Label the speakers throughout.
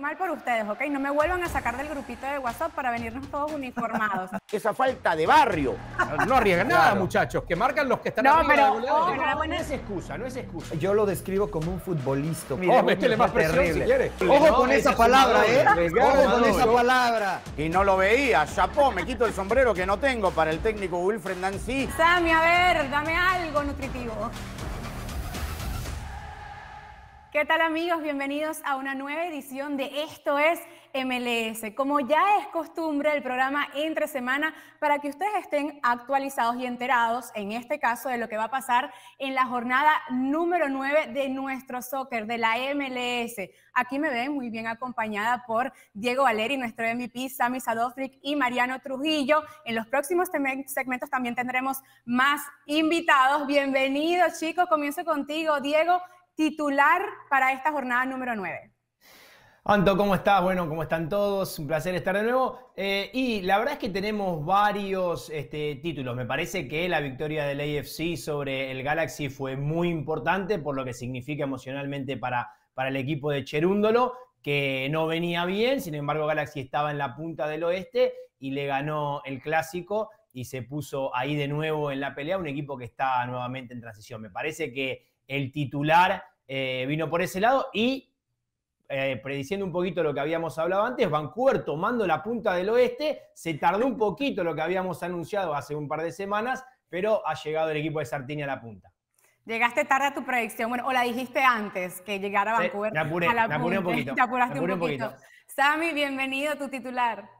Speaker 1: mal por ustedes, ¿ok? No me vuelvan a sacar del grupito de WhatsApp para venirnos todos uniformados.
Speaker 2: Esa falta de barrio.
Speaker 1: No arriesga nada,
Speaker 2: muchachos, que marcan los que están no, pero, no,
Speaker 1: es
Speaker 3: excusa, no es
Speaker 2: excusa. Yo lo describo como un futbolista. métele más si ¿eh? Ojo con esa, palabra, ¿eh? Ojo con esa palabra. Y no lo veía, chapó, me quito el sombrero que no tengo para el técnico Wilfred Nancy.
Speaker 1: Sammy, a ver, dame algo nutritivo. ¿Qué tal amigos? Bienvenidos a una nueva edición de Esto es MLS. Como ya es costumbre, el programa entre semana para que ustedes estén actualizados y enterados, en este caso, de lo que va a pasar en la jornada número 9 de nuestro soccer, de la MLS. Aquí me ven muy bien acompañada por Diego Valeri, nuestro MVP, Sami sadofric y Mariano Trujillo. En los próximos segmentos también tendremos más invitados. Bienvenidos chicos, comienzo contigo, Diego titular para esta jornada número 9.
Speaker 3: Anto, ¿cómo estás? Bueno, ¿cómo están todos? Un placer estar de nuevo. Eh, y la verdad es que tenemos varios este, títulos. Me parece que la victoria del AFC sobre el Galaxy fue muy importante por lo que significa emocionalmente para, para el equipo de Cherúndolo, que no venía bien, sin embargo Galaxy estaba en la punta del oeste y le ganó el clásico y se puso ahí de nuevo en la pelea, un equipo que está nuevamente en transición. Me parece que el titular eh, vino por ese lado y eh, prediciendo un poquito lo que habíamos hablado antes, Vancouver tomando la punta del oeste, se tardó un poquito lo que habíamos anunciado hace un par de semanas, pero ha llegado el equipo de Sartini a la punta.
Speaker 1: Llegaste tarde a tu predicción, bueno, o la dijiste antes que llegara Vancouver. a la punta. Te apuraste un poquito. Sammy, bienvenido, tu titular.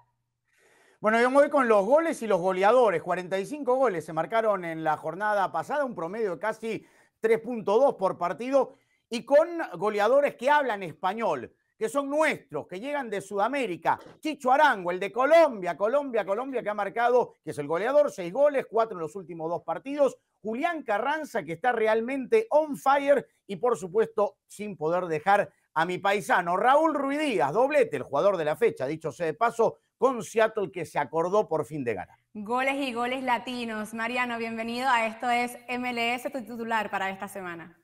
Speaker 2: Bueno, yo me voy con los goles y los goleadores. 45 goles se marcaron en la jornada pasada, un promedio de casi 3.2 por partido, y con goleadores que hablan español, que son nuestros, que llegan de Sudamérica. Chicho Arango, el de Colombia, Colombia, Colombia, que ha marcado, que es el goleador, seis goles, cuatro en los últimos dos partidos. Julián Carranza, que está realmente on fire y por supuesto sin poder dejar a mi paisano Raúl Ruidías, doblete, el jugador de la fecha, dicho sea de paso, con Seattle que se acordó por fin de ganar.
Speaker 1: Goles y goles latinos. Mariano, bienvenido a esto es MLS, tu titular para esta semana.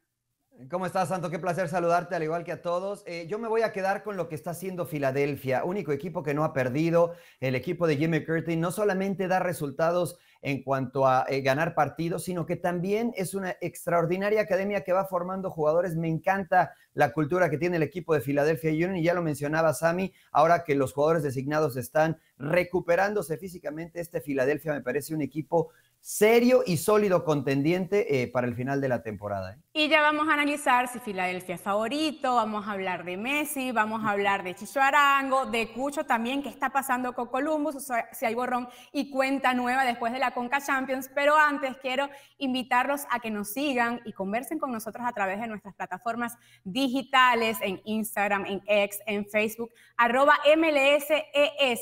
Speaker 4: ¿Cómo estás, Santo? Qué placer saludarte, al igual que a todos. Eh, yo me voy a quedar con lo que está haciendo Filadelfia, único equipo que no ha perdido. El equipo de Jimmy Curtin no solamente da resultados en cuanto a eh, ganar partidos, sino que también es una extraordinaria academia que va formando jugadores. Me encanta la cultura que tiene el equipo de Filadelfia Union. Y ya lo mencionaba Sammy, ahora que los jugadores designados están recuperándose físicamente, este Filadelfia me parece un equipo serio y sólido contendiente eh, para el final de la temporada.
Speaker 1: ¿eh? Y ya vamos a analizar si Filadelfia es favorito, vamos a hablar de Messi, vamos a hablar de Chicho Arango, de Cucho también, qué está pasando con Columbus, si hay borrón y cuenta nueva después de la Conca Champions, pero antes quiero invitarlos a que nos sigan y conversen con nosotros a través de nuestras plataformas digitales digitales, en Instagram, en X, en Facebook, arroba MLSES,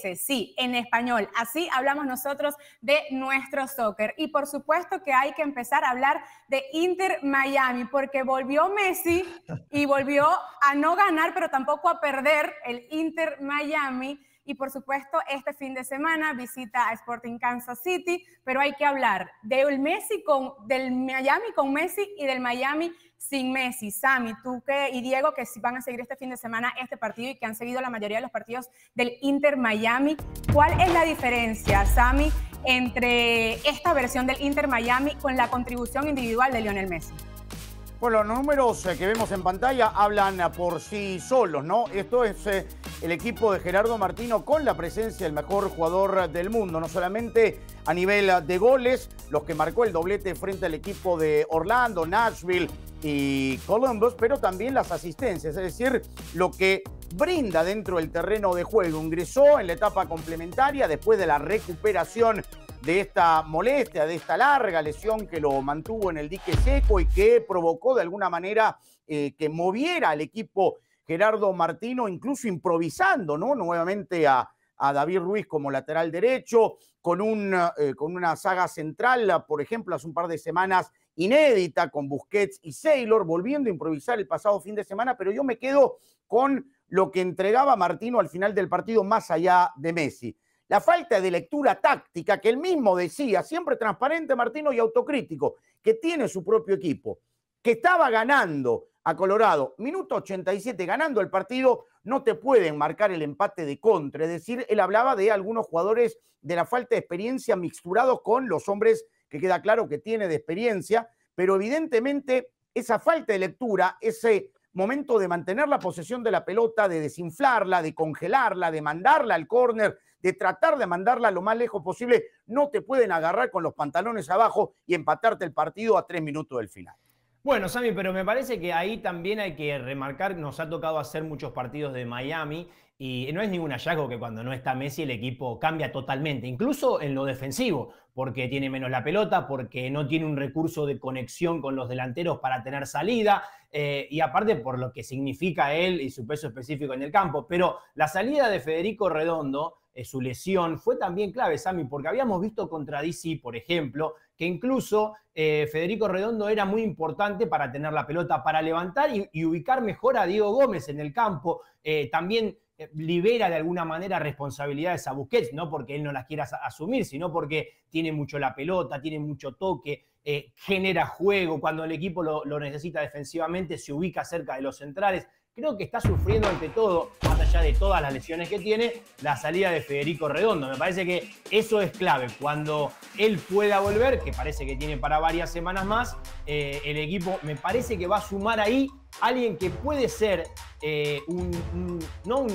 Speaker 1: e sí, en español. Así hablamos nosotros de nuestro soccer. Y por supuesto que hay que empezar a hablar de Inter Miami, porque volvió Messi y volvió a no ganar, pero tampoco a perder el Inter Miami y por supuesto, este fin de semana visita a Sporting Kansas City, pero hay que hablar del Messi con, del Miami con Messi y del Miami sin Messi. Sami, tú y Diego que van a seguir este fin de semana este partido y que han seguido la mayoría de los partidos del Inter Miami. ¿Cuál es la diferencia, Sami, entre esta versión del Inter Miami con la contribución individual de Lionel Messi?
Speaker 2: Bueno, los números eh, que vemos en pantalla hablan por sí solos, ¿no? Esto es eh, el equipo de Gerardo Martino con la presencia del mejor jugador del mundo, no solamente a nivel de goles, los que marcó el doblete frente al equipo de Orlando, Nashville, y Columbus, pero también las asistencias, es decir, lo que brinda dentro del terreno de juego. Ingresó en la etapa complementaria después de la recuperación de esta molestia, de esta larga lesión que lo mantuvo en el dique seco y que provocó de alguna manera eh, que moviera al equipo Gerardo Martino, incluso improvisando, ¿no? Nuevamente a, David Ruiz como lateral derecho, con, un, eh, con una saga central, por ejemplo, hace un par de semanas inédita con Busquets y Saylor, volviendo a improvisar el pasado fin de semana, pero yo me quedo con lo que entregaba Martino al final del partido más allá de Messi. La falta de lectura táctica que él mismo decía, siempre transparente Martino y autocrítico, que tiene su propio equipo, que estaba ganando a Colorado, minuto 87, ganando el partido, no te pueden marcar el empate de contra. Es decir, él hablaba de algunos jugadores de la falta de experiencia mixturados con los hombres que queda claro que tiene de experiencia, pero evidentemente esa falta de lectura, ese momento de mantener la posesión de la pelota, de desinflarla, de congelarla, de mandarla al córner, de tratar de mandarla lo más lejos posible, no te pueden agarrar con los pantalones abajo y empatarte el partido a tres minutos del final. Bueno,
Speaker 3: Sammy, pero me parece que ahí también hay que remarcar, nos ha tocado hacer muchos partidos de Miami y no es ningún hallazgo que cuando no está Messi el equipo cambia totalmente, incluso en lo defensivo, porque tiene menos la pelota, porque no tiene un recurso de conexión con los delanteros para tener salida, eh, y aparte por lo que significa él y su peso específico en el campo. Pero la salida de Federico Redondo, eh, su lesión, fue también clave, Sami, porque habíamos visto contra DC, por ejemplo, que incluso eh, Federico Redondo era muy importante para tener la pelota, para levantar y, y ubicar mejor a Diego Gómez en el campo. también eh, libera de alguna manera responsabilidades a Busquets, no porque él no las quiera asumir, sino porque tiene mucho la pelota, tiene mucho toque, eh, genera juego, cuando el equipo lo, necesita defensivamente se ubica cerca de los centrales creo que está sufriendo ante todo, más allá de todas las lesiones que tiene, la salida de Federico Redondo. Me parece que eso es clave. Cuando él pueda volver, que parece que tiene para varias semanas más, eh, el equipo me parece que va a sumar ahí alguien que puede ser eh, no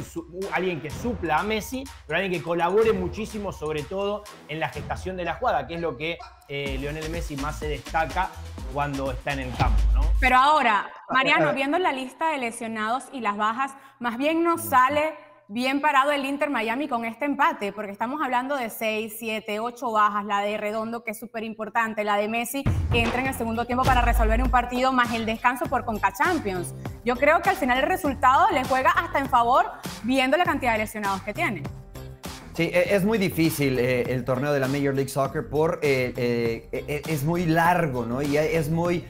Speaker 3: alguien que supla a Messi, pero alguien que colabore muchísimo, sobre todo en la gestación de la jugada, que es lo que eh, Lionel Messi más se destaca cuando está en el campo. ¿no?
Speaker 1: Pero ahora, Mariano, ah. viendo la lista de lesionados y las bajas, más bien nos sale bien parado el Inter Miami con este empate, porque estamos hablando de seis, siete, ocho bajas, la de Redondo, que es súper importante, la de Messi, que entra en el segundo tiempo para resolver un partido, más el descanso por Conca Champions. Yo creo que al final el resultado le juega hasta en favor, viendo la cantidad de lesionados que tiene.
Speaker 4: Sí, e, es muy difícil eh, el torneo de la Major League Soccer por eh, eh, e, e, es muy largo, ¿no? Y es muy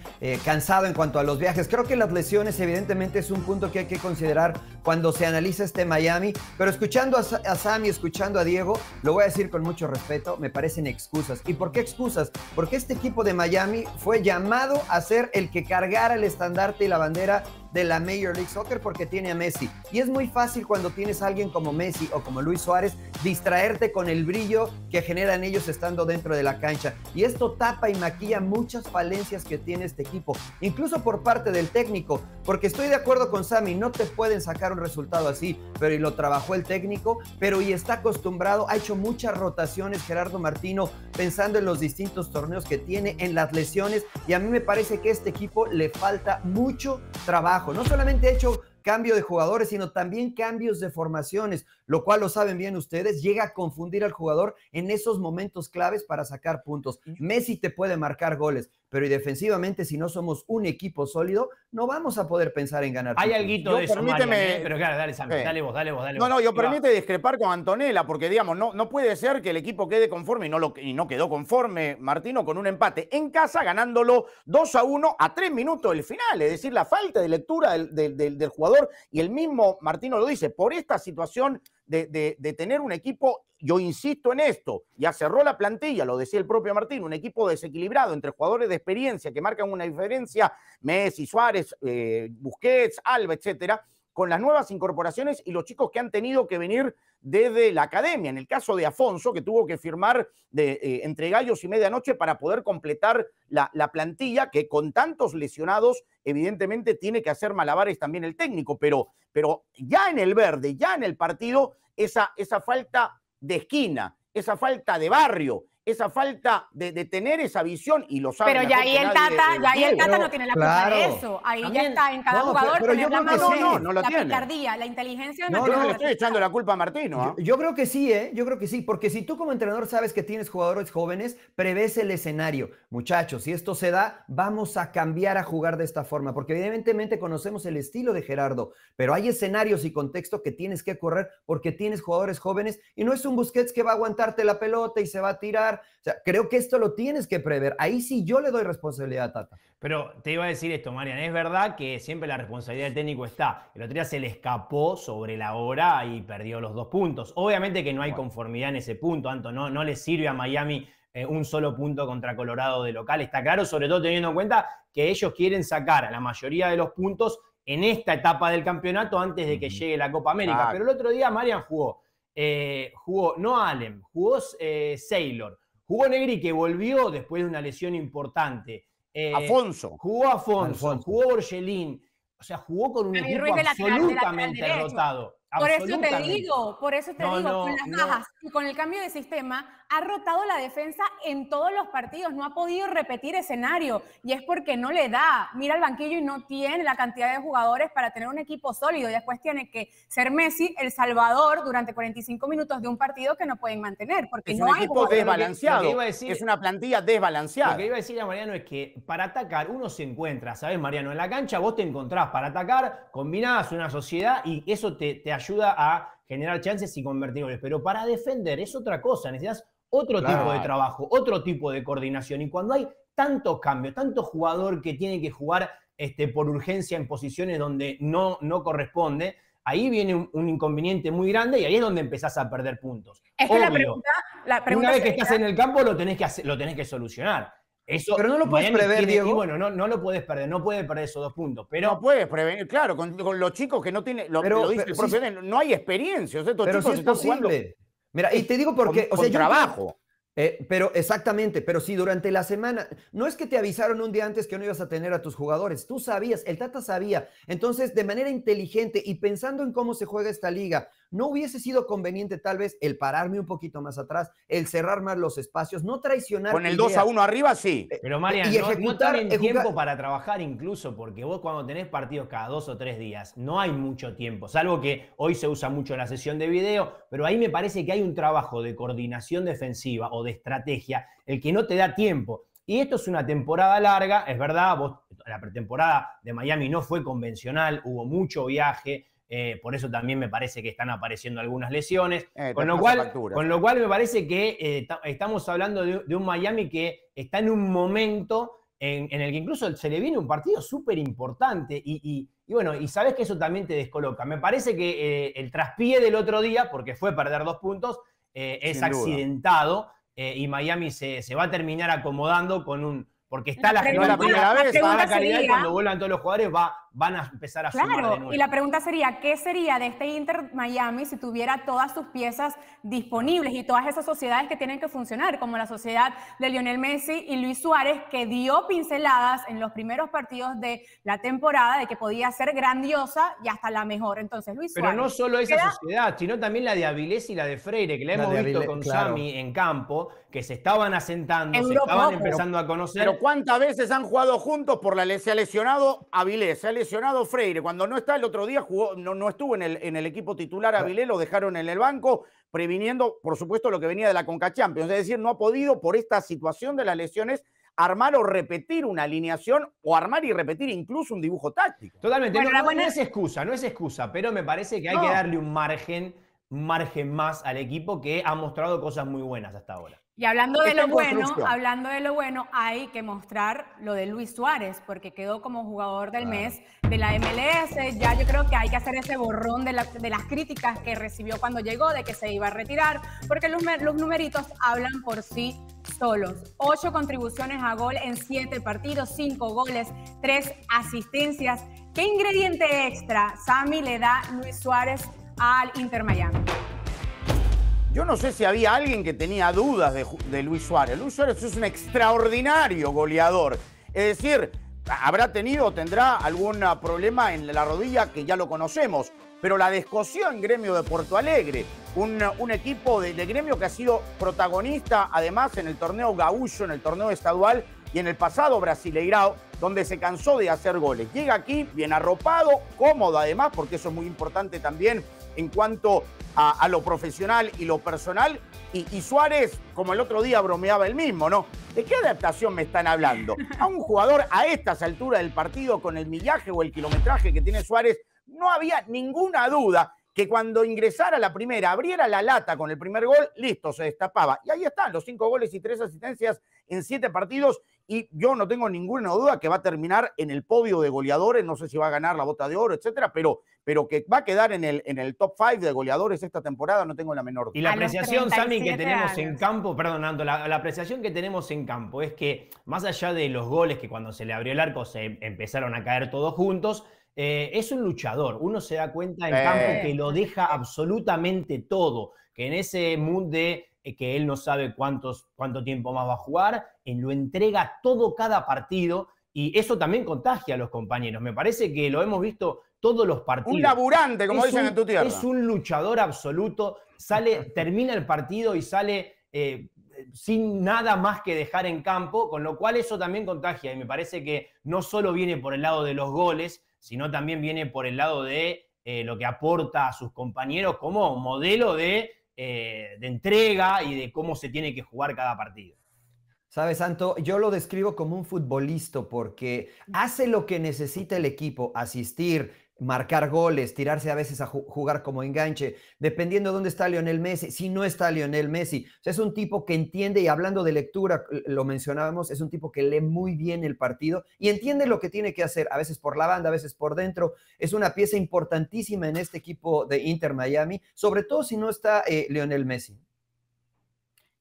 Speaker 4: cansado en cuanto a los viajes. Creo que las lesiones, evidentemente, es un punto que hay que considerar cuando se analiza este Miami. Pero escuchando a, Sam y escuchando a Diego, lo voy a decir con mucho respeto, me parecen excusas. ¿Y por qué excusas? Porque este equipo de Miami fue llamado a ser el que cargara el estandarte y la bandera de la Major League Soccer porque tiene a Messi. Y es muy fácil cuando tienes alguien como Messi o como Luis Suárez distraerte con el brillo que generan ellos estando dentro de la cancha. Y esto tapa y maquilla muchas falencias que tiene este equipo, incluso por parte del técnico, porque estoy de acuerdo con Sammy, no te pueden sacar un resultado así, pero y lo trabajó el técnico, pero y está acostumbrado, ha hecho muchas rotaciones Gerardo Martino pensando en los distintos torneos que tiene, en las lesiones, y a mí me parece que a este equipo le falta mucho trabajo no solamente ha hecho cambio de jugadores, sino también cambios de formaciones, lo cual lo saben bien ustedes, llega a confundir al jugador en esos momentos claves para sacar puntos. Messi te puede marcar goles, pero y defensivamente, si no somos un equipo
Speaker 2: sólido, no vamos a poder pensar en ganar. Hay algo de eso, permíteme... ¿eh? pero
Speaker 3: claro, dale, dale vos, dale vos, dale No, no, yo permite
Speaker 2: discrepar con Antonella, porque digamos, no, no puede ser que el equipo quede conforme y no, y no quedó conforme, Martino, con un empate en casa, ganándolo 2 a 1 a 3 minutos del final, es decir, la falta de lectura del, del jugador, y el mismo Martino lo dice, por esta situación de, tener un equipo, yo insisto en esto, ya cerró la plantilla, lo decía el propio Martín, un equipo desequilibrado entre jugadores de experiencia que marcan una diferencia, Messi, Suárez, eh, Busquets, Alba, etcétera, con las nuevas incorporaciones y los chicos que han tenido que venir desde la academia. En el caso de Afonso, que tuvo que firmar de, eh, entre gallos y medianoche para poder completar la, la plantilla, que con tantos lesionados, evidentemente tiene que hacer malabares también el técnico, pero, pero ya en el verde, ya en el partido, esa, esa falta de esquina, esa falta de barrio, esa falta de, tener esa visión y lo sabe. Pero ya ahí el Tata, ya ahí el Tata no tiene la culpa de eso.
Speaker 1: Ahí ya está en cada jugador pero, yo la no, no, la tiene. picardía, la inteligencia de no, no, le estoy
Speaker 2: echando la culpa a Martín no
Speaker 4: Yo, creo que sí, ¿eh? Yo creo que sí, porque si tú como entrenador sabes que tienes jugadores jóvenes, prevés el escenario. Muchachos, si esto se da, vamos a cambiar a jugar de esta forma, porque evidentemente conocemos el estilo de Gerardo, pero hay escenarios y contexto que tienes que correr porque tienes jugadores jóvenes y no es un Busquets que va a aguantarte la pelota y se va a tirar creo que esto lo tienes que prever. Ahí sí yo le doy responsabilidad a Tata.
Speaker 3: Pero te iba a decir esto, Marian, es verdad que siempre la responsabilidad del técnico está. El otro día se le escapó sobre la hora y perdió los dos puntos. Obviamente que no hay conformidad en ese punto, Anto, no, no le sirve a Miami eh, un solo punto contra Colorado de local, está claro, sobre todo teniendo en cuenta que ellos quieren sacar la mayoría de los puntos en esta etapa del campeonato antes de que llegue la Copa América. Pero el otro día Marian jugó, eh, jugó no Allen, jugó eh, Sailor, Jugó Negri que volvió después de una lesión importante. Eh, Afonso. Jugó Afonso, jugó Borgelín. O sea, jugó con un equipo absolutamente derrotado. Por eso te digo,
Speaker 1: por eso te digo, con las bajas y con el cambio de sistema, ha rotado la defensa en todos los partidos, no ha podido repetir escenario y es porque no le da. Mira el banquillo y no tiene la cantidad de jugadores para tener un equipo sólido. Y después tiene que ser Messi el salvador durante 45 minutos de un partido que no pueden mantener porque es no un equipo desbalanceado. es
Speaker 3: una plantilla desbalanceada. Lo que iba a decir a Mariano es que para atacar uno se encuentra, ¿sabes, Mariano? En la cancha vos te encontrás para atacar, combinás una sociedad y eso te ayuda a generar chances y convertir Pero para defender es otra cosa, necesitas otro tipo de trabajo, otro tipo de coordinación. Y cuando hay tanto cambio, tanto jugador que tiene que jugar este, por urgencia en posiciones donde no, no corresponde, ahí viene un, inconveniente muy grande y ahí es donde empezás a perder puntos. una vez que estás en el campo lo
Speaker 2: tenés que, hacer, lo tenés que solucionar
Speaker 3: pero no lo puedes prever, Diego. Y bueno, no, no lo puedes perder, no puede perder
Speaker 2: esos dos puntos. Pero no puedes prevenir, claro, con, los chicos que no tienen, no hay experiencia. O sea, estos pero es posible. Mira, y te digo porque, con, o trabajo.
Speaker 4: Eh, pero exactamente, pero sí, durante la semana, no es que te avisaron un día antes que no ibas a tener a tus jugadores, tú sabías, el Tata sabía. Entonces, de manera inteligente y pensando en cómo se juega esta liga, ¿No hubiese sido conveniente tal vez el pararme un poquito más atrás, el cerrar más los espacios, no traicionar? Con el 2 a 1
Speaker 2: arriba, sí. Eh, pero Marian, no, ejecutar,
Speaker 4: no tiempo para trabajar incluso,
Speaker 3: porque vos cuando tenés partidos cada dos o tres días, no hay mucho tiempo, salvo que hoy se usa mucho la sesión de video, pero ahí me parece que hay un trabajo de coordinación defensiva o de estrategia, el que no te da tiempo. Y esto es una temporada larga, es verdad, vos, la pretemporada de Miami no fue convencional, hubo mucho viaje, eh, por eso también me parece que están apareciendo algunas lesiones. Eh, con, lo cual, con, lo cual, me parece que eh, estamos hablando de, un Miami que está en un momento en, el que incluso se le viene un partido súper importante y, bueno, y sabes que eso también te descoloca. Me parece que el traspié del otro día, porque fue perder dos puntos, es accidentado y Miami se, va a terminar acomodando con un porque está la, primera vez, va la calidad y cuando vuelvan todos los jugadores va, van a empezar a claro, sumar de nuevo. y la
Speaker 1: pregunta sería, ¿qué sería de este Inter Miami si tuviera todas sus piezas disponibles y todas esas sociedades que tienen que funcionar, como la sociedad de Lionel Messi y Luis Suárez, que dio pinceladas en los primeros partidos de la temporada de que podía ser grandiosa y hasta la mejor? Entonces, Luis Suárez... Pero no solo esa sociedad,
Speaker 3: sino también la de Avilés y la de Freire, que la, hemos visto con en campo, que se estaban
Speaker 2: asentando, se estaban empezando a conocer. Pero ¿cuántas veces han jugado juntos por la se ha lesionado Avilés, se Freire. Cuando no está el otro día, jugó, no, no estuvo en el, en el, equipo titular Avilé, lo dejaron en el banco, previniendo, por supuesto, lo que venía de la Conca Champions. Es decir, no ha podido, por esta situación de las lesiones, armar o repetir una alineación o armar y repetir incluso un dibujo táctico.
Speaker 3: Totalmente. no, es excusa, no es excusa, pero me parece que hay que darle un margen, margen más al equipo que ha mostrado cosas muy buenas hasta ahora.
Speaker 1: Y hablando de lo bueno, hablando de lo bueno, hay que mostrar lo de Luis Suárez, porque quedó como jugador del mes de la MLS. Ya yo creo que hay que hacer ese borrón de, las críticas que recibió cuando llegó de que se iba a retirar, porque los, numeritos hablan por sí solos. Ocho contribuciones a gol en siete partidos, cinco goles, tres asistencias. ¿Qué ingrediente extra Sami le da Luis Suárez al Inter Miami?
Speaker 2: Yo no sé si había alguien que tenía dudas de, Luis Suárez. Luis Suárez es un extraordinario goleador. Es decir, habrá tenido o tendrá algún ah, problema en la rodilla que ya lo conocemos, pero la descoció en Gremio de Porto Alegre, un, equipo de, Gremio que ha sido protagonista además en el torneo gaúcho, en el torneo estadual y en el pasado Brasileirao, donde se cansó de hacer goles. Llega aquí bien arropado, cómodo además, porque eso es muy importante también en cuanto a, lo profesional y lo personal. Y, y, Suárez, como el otro día bromeaba el mismo, ¿no? ¿De qué adaptación me están hablando? A un jugador a estas alturas del partido, con el millaje o el kilometraje que tiene Suárez, no había ninguna duda que cuando ingresara la primera, abriera la lata con el primer gol, listo, se destapaba. Y ahí están los cinco goles y tres asistencias en siete partidos y yo no tengo ninguna duda que va a terminar en el podio de goleadores, no sé si va a ganar la bota de oro, etcétera, pero, pero que va a quedar en el, en el top 5 de goleadores esta temporada, no tengo la menor duda. Y la apreciación, Sammy, que tenemos en
Speaker 3: campo, perdón, la, apreciación que tenemos en campo es que más allá de los goles que cuando se le abrió el arco se empezaron a caer todos juntos, eh, es un luchador, uno se da cuenta en campo que lo deja absolutamente todo, que en ese mood de eh, que él no sabe cuántos, cuánto tiempo más va a jugar, él eh, lo entrega todo cada partido y eso también contagia a los compañeros. Me parece que lo hemos visto todos los partidos. Un laburante, como dicen en tu tierra. Es un luchador absoluto, sale, termina el partido y sale eh, sin nada más que dejar en campo, con lo cual eso también contagia y me parece que no solo viene por el lado de los goles, sino también viene por el lado de lo que aporta a sus compañeros como modelo de eh, de entrega y de cómo se tiene que jugar cada partido.
Speaker 4: Sabes, Santo, yo lo describo como un futbolista porque mm. hace lo que necesita el equipo, asistir, marcar goles, tirarse a veces a jugar como enganche, dependiendo de dónde está Lionel Messi, si no está Lionel Messi. es un tipo que entiende, y hablando de lectura, lo mencionábamos, es un tipo que lee muy bien el partido y entiende lo que tiene que hacer, a veces por la banda, a veces por dentro. Es una pieza importantísima en este equipo de Inter Miami, sobre todo si no está eh, Lionel Messi.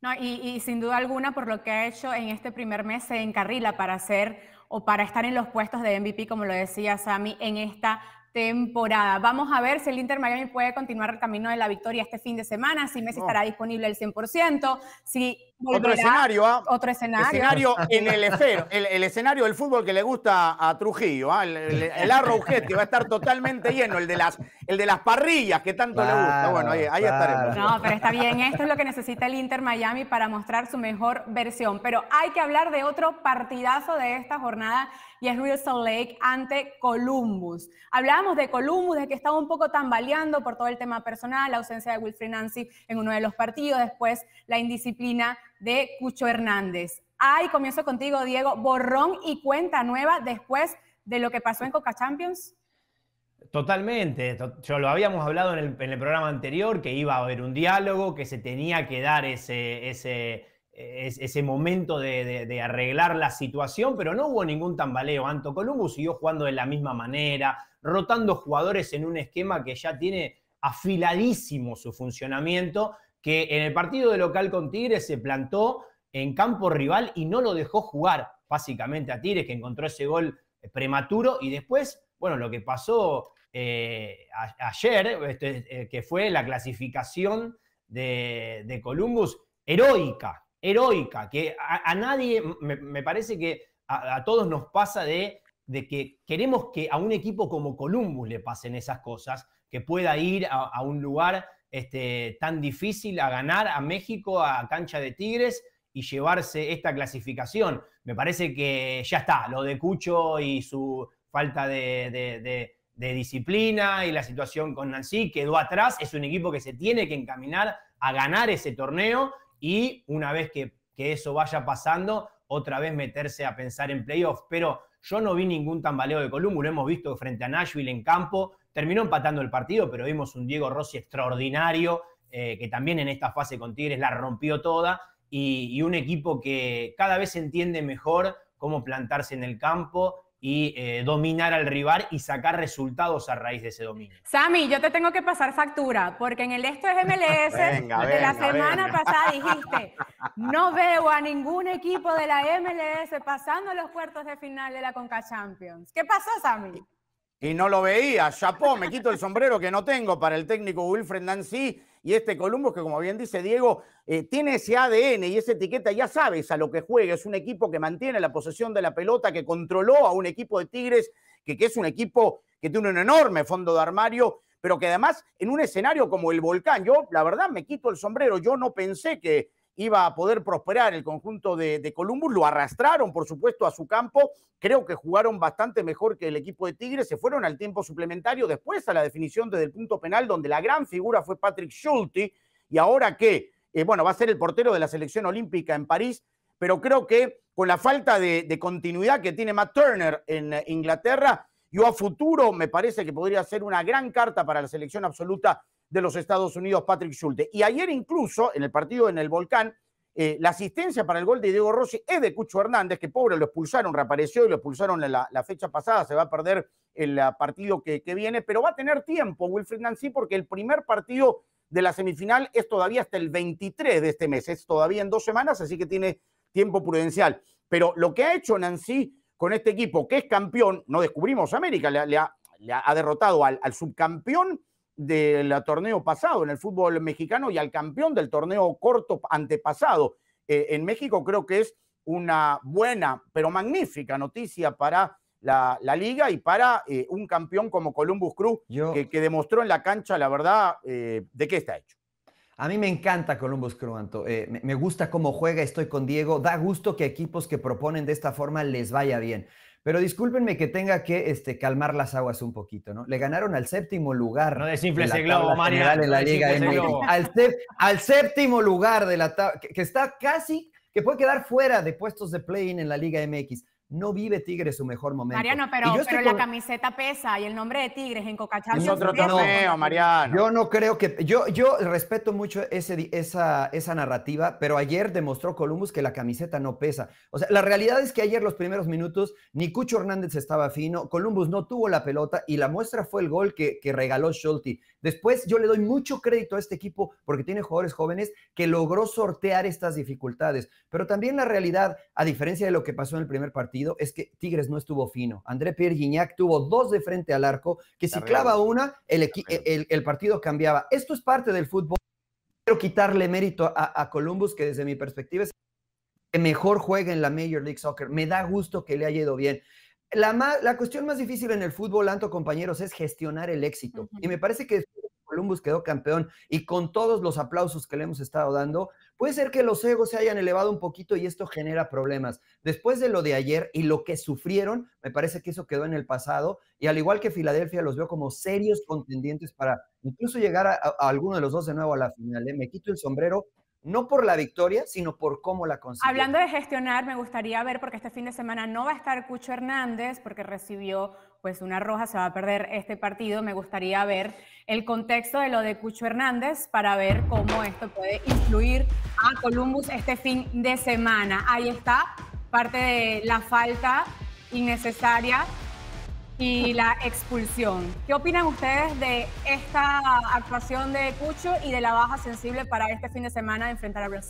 Speaker 1: No, y, sin duda alguna, por lo que ha hecho en este primer mes, se encarrila para hacer o para estar en los puestos de MVP, como lo decía Sami, en esta temporada. Vamos a ver si el Inter Miami puede continuar el camino de la victoria este fin de semana, si Messi estará disponible al 100%, si otro escenario, ¿ah? Otro escenario. escenario en el, esfero,
Speaker 2: el, escenario del fútbol que le gusta a Trujillo, ¿ah? el, el, va a estar totalmente lleno, el de las, el de las parrillas que tanto le gusta. Bueno, ahí, ahí estaremos. No, pero
Speaker 1: está bien, esto es lo que necesita el Inter Miami para mostrar su mejor versión. Pero hay que hablar de otro partidazo de esta jornada y es Real Salt Lake ante Columbus. Hablábamos de Columbus, de que estaba un poco tambaleando por todo el tema personal, la ausencia de Wilfred Nancy en uno de los partidos, después la indisciplina de Cucho Hernández. Ay, comienzo contigo, Diego. Borrón y cuenta nueva después de lo que pasó en Coca Champions.
Speaker 3: Totalmente, yo lo habíamos hablado en el, programa anterior, que iba a haber un diálogo, que se tenía que dar ese, ese, ese momento de, arreglar la situación, pero no hubo ningún tambaleo. Anto Columbo siguió jugando de la misma manera, rotando jugadores en un esquema que ya tiene afiladísimo su funcionamiento que en el partido de local con Tigres se plantó en campo rival y no lo dejó jugar básicamente a Tigres, que encontró ese gol eh, prematuro y después, bueno, lo que pasó eh, ayer, este, eh, que fue la clasificación de, Columbus heroica, heroica, que a, nadie, me, parece que a, todos nos pasa de, de, que queremos que a un equipo como Columbus le pasen esas cosas, que pueda ir a un lugar este, tan difícil a ganar a México a cancha de Tigres y llevarse esta clasificación. Me parece que ya está, lo de Cucho y su falta de, disciplina y la situación con Nancy quedó atrás. Es un equipo que se tiene que encaminar a ganar ese torneo y una vez que, que eso vaya pasando, otra vez meterse a pensar en playoffs. Pero yo no vi ningún tambaleo de Columbo, lo hemos visto frente a Nashville en campo, Terminó empatando el partido, pero vimos un Diego Rossi extraordinario, eh, que también en esta fase con Tigres la rompió toda, y, un equipo que cada vez entiende mejor cómo plantarse en el campo y eh, dominar al rival y sacar resultados a raíz de ese dominio.
Speaker 1: Sami, yo te tengo que pasar factura, porque en el Esto es MLS, de la semana pasada dijiste, no veo a ningún equipo de la MLS pasando los puertos de final de la Conca Champions. ¿Qué pasó, Sami?
Speaker 2: y no lo veía. Chapó, me quito el sombrero que no tengo para el técnico Wilfred Nancy y este Columbus que, como bien dice Diego, eh, tiene ese ADN y esa etiqueta, ya sabes a lo que juega. Es un equipo que mantiene la posesión de la pelota, que controló a un equipo de Tigres, que es un equipo que tiene un enorme fondo de armario, pero que además en un escenario como el volcán, yo la verdad me quito el sombrero, yo no pensé que iba a poder prosperar el conjunto de, Columbus. Lo arrastraron, por supuesto, a su campo. Creo que jugaron bastante mejor que el equipo de Tigres. Se fueron al tiempo suplementario, después a la definición desde el punto penal, donde la gran figura fue Patrick Schulte. Y ahora que, eh, bueno, va a ser el portero de la selección olímpica en París, pero creo que con la falta de, de continuidad que tiene Matt Turner en eh, Inglaterra, yo a futuro me parece que podría ser una gran carta para la selección absoluta de los Estados Unidos, Patrick Schulte. Y ayer incluso, en el partido en el Volcán, eh, la asistencia para el gol de Diego Rossi es de Cucho Hernández, que pobre, lo expulsaron, reapareció y lo expulsaron la, fecha pasada, se va a perder el ah, partido que, viene, pero va a tener tiempo Wilfred Nancy porque el primer partido de la semifinal es todavía hasta el 23 de este mes, es todavía en dos semanas, así que tiene tiempo prudencial. Pero lo que ha hecho Nancy con este equipo, que es campeón, no descubrimos América, le, ha, derrotado al subcampeón del eh, torneo pasado en el fútbol mexicano y al campeón del torneo corto antepasado eh, en México, creo que es una buena, pero magnífica noticia para la, liga y para eh, un campeón como Columbus Cruz, que, demostró en la cancha, la verdad, de qué está hecho.
Speaker 4: A mí me encanta Columbus Crew, me gusta cómo juega, estoy con Diego. Da gusto que equipos que proponen de esta forma les vaya bien. Pero discúlpenme que tenga que este, calmar las aguas un poquito, ¿no? Le ganaron al séptimo lugar. No desinfles de globo, Mario. Al, séptimo lugar de la que, que está casi, que puede quedar fuera de puestos de play-in en la Liga MX no vive Tigres su mejor momento. Mariano, pero, la
Speaker 1: camiseta pesa y el nombre de Tigres en Cola. Es otro torneo,
Speaker 4: Mariano. Yo no creo que. Yo, yo respeto mucho ese, esa, esa narrativa, pero ayer demostró Columbus que la camiseta no pesa. O sea, la realidad es que ayer, los primeros minutos, ni Cucho Hernández estaba fino, Columbus no tuvo la pelota y la muestra fue el gol que, que regaló Schulte. Después yo le doy mucho crédito a este equipo porque tiene jugadores jóvenes que logró sortear estas dificultades. Pero también la realidad, a diferencia de lo que pasó en el primer partido, es que Tigres no estuvo fino. André Pierre tuvo dos de frente al arco, que si clava una, el, partido cambiaba. Esto es parte del fútbol. Quiero quitarle mérito a, a Columbus, que desde mi perspectiva es que mejor juega en la Major League Soccer. Me da gusto que le haya ido bien la, cuestión más difícil en el fútbol, Anto, compañeros, es gestionar el éxito. Y me parece que Columbus quedó campeón y con todos los aplausos que le hemos estado dando, puede ser que los egos se hayan elevado un poquito y esto genera problemas. Después de lo de ayer y lo que sufrieron, me parece que eso quedó en el pasado y al igual que Filadelfia los veo como serios contendientes para incluso llegar a, alguno de los dos de nuevo a la final. ¿eh? Me quito el sombrero no por la victoria, sino por cómo la consiguió. Hablando
Speaker 1: de gestionar, me gustaría ver, porque este fin de semana no va a estar Cucho Hernández, porque recibió pues una roja, se va a perder este partido. Me gustaría ver el contexto de lo de Cucho Hernández para ver cómo esto puede influir a Columbus este fin de semana. Ahí está parte de la falta innecesaria y la expulsión. ¿Qué opinan ustedes de esta actuación de Cucho y de la baja sensible para este fin de semana de enfrentar a Brasil?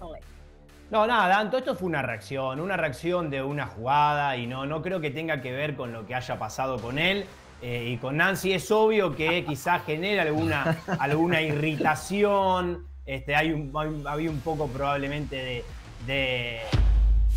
Speaker 3: No, nada, tanto esto fue una reacción, una reacción de una jugada y no, no creo que tenga que ver con lo que haya pasado con él. Eh, y con Nancy es obvio que quizás genera alguna, alguna irritación, este, hay había un poco probablemente de,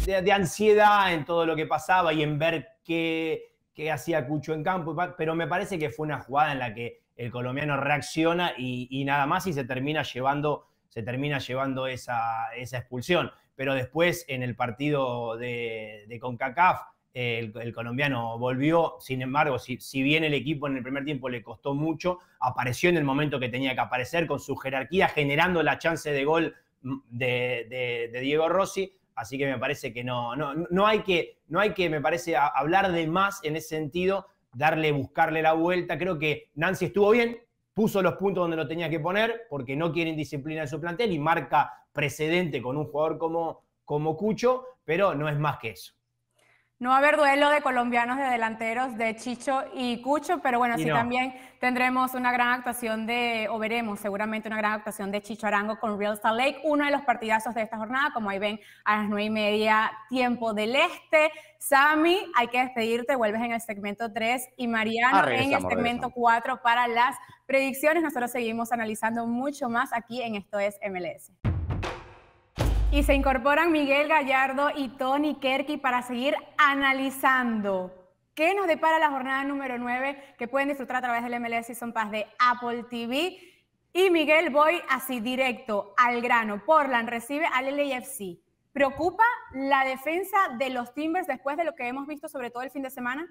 Speaker 3: de, de ansiedad en todo lo que pasaba y en ver qué, que hacía Cucho en campo, pero me parece que fue una jugada en la que el colombiano reacciona y, nada más y se termina llevando, se termina llevando esa, expulsión. Pero después en el partido de, CONCACAF, el, colombiano volvió, sin embargo, si, bien el equipo en el primer tiempo le costó mucho, apareció en el momento que tenía que aparecer con su jerarquía, generando la chance de gol mm, de Diego Rossi, Así que me parece que no, no, no hay que, no hay que, me parece, hablar de más en ese sentido, darle, buscarle la vuelta. Creo que Nancy estuvo bien, puso los puntos donde lo tenía que poner, porque no quieren disciplina en su plantel y marca precedente con un jugador como, como Cucho, pero no es más que eso.
Speaker 1: No va a haber duelo de colombianos de delanteros de Chicho y Cucho, pero bueno, sí también tendremos una gran actuación de, o veremos seguramente una gran actuación de Chicho Arango con Real Star Lake, uno de los partidazos de esta jornada, como ahí ven, a las nueve y media, tiempo del este. Sami, hay que despedirte, vuelves en el segmento 3 y Mariano ah, en el segmento 4 para las predicciones. Nosotros seguimos analizando mucho más aquí en Esto es MLS. Y se incorporan Miguel Gallardo y Tony Kerky para seguir analizando qué nos depara la jornada número 9 que pueden disfrutar a través del MLS Season Pass de Apple TV. Y Miguel, voy así directo al grano. Portland recibe al LAFC. ¿Preocupa la defensa de los Timbers después de lo que hemos visto sobre todo el fin de semana?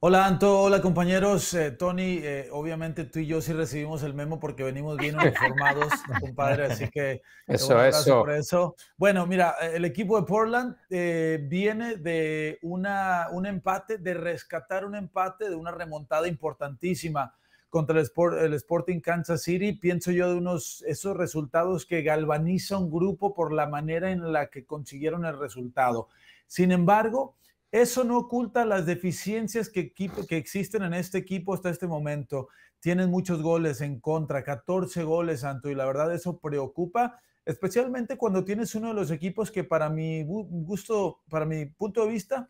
Speaker 5: Hola Anto, hola compañeros. Eh, Tony, eh, obviamente tú y yo sí recibimos el memo porque venimos bien informados, compadre, así que eso, eso. Por eso. Bueno, mira, eh, el equipo de Portland viene de una, un empate, de rescatar un empate, de una remontada importantísima contra el, el Sporting Kansas City. Pienso yo de unos esos resultados que galvaniza un grupo por la manera en la que consiguieron el resultado. Sin embargo, eso no oculta las deficiencias que, existen en este equipo hasta este momento. Tienen muchos goles en contra, 14 goles, Santo, y la verdad eso preocupa, especialmente cuando tienes uno de los equipos que para mi gusto, para mi punto de vista,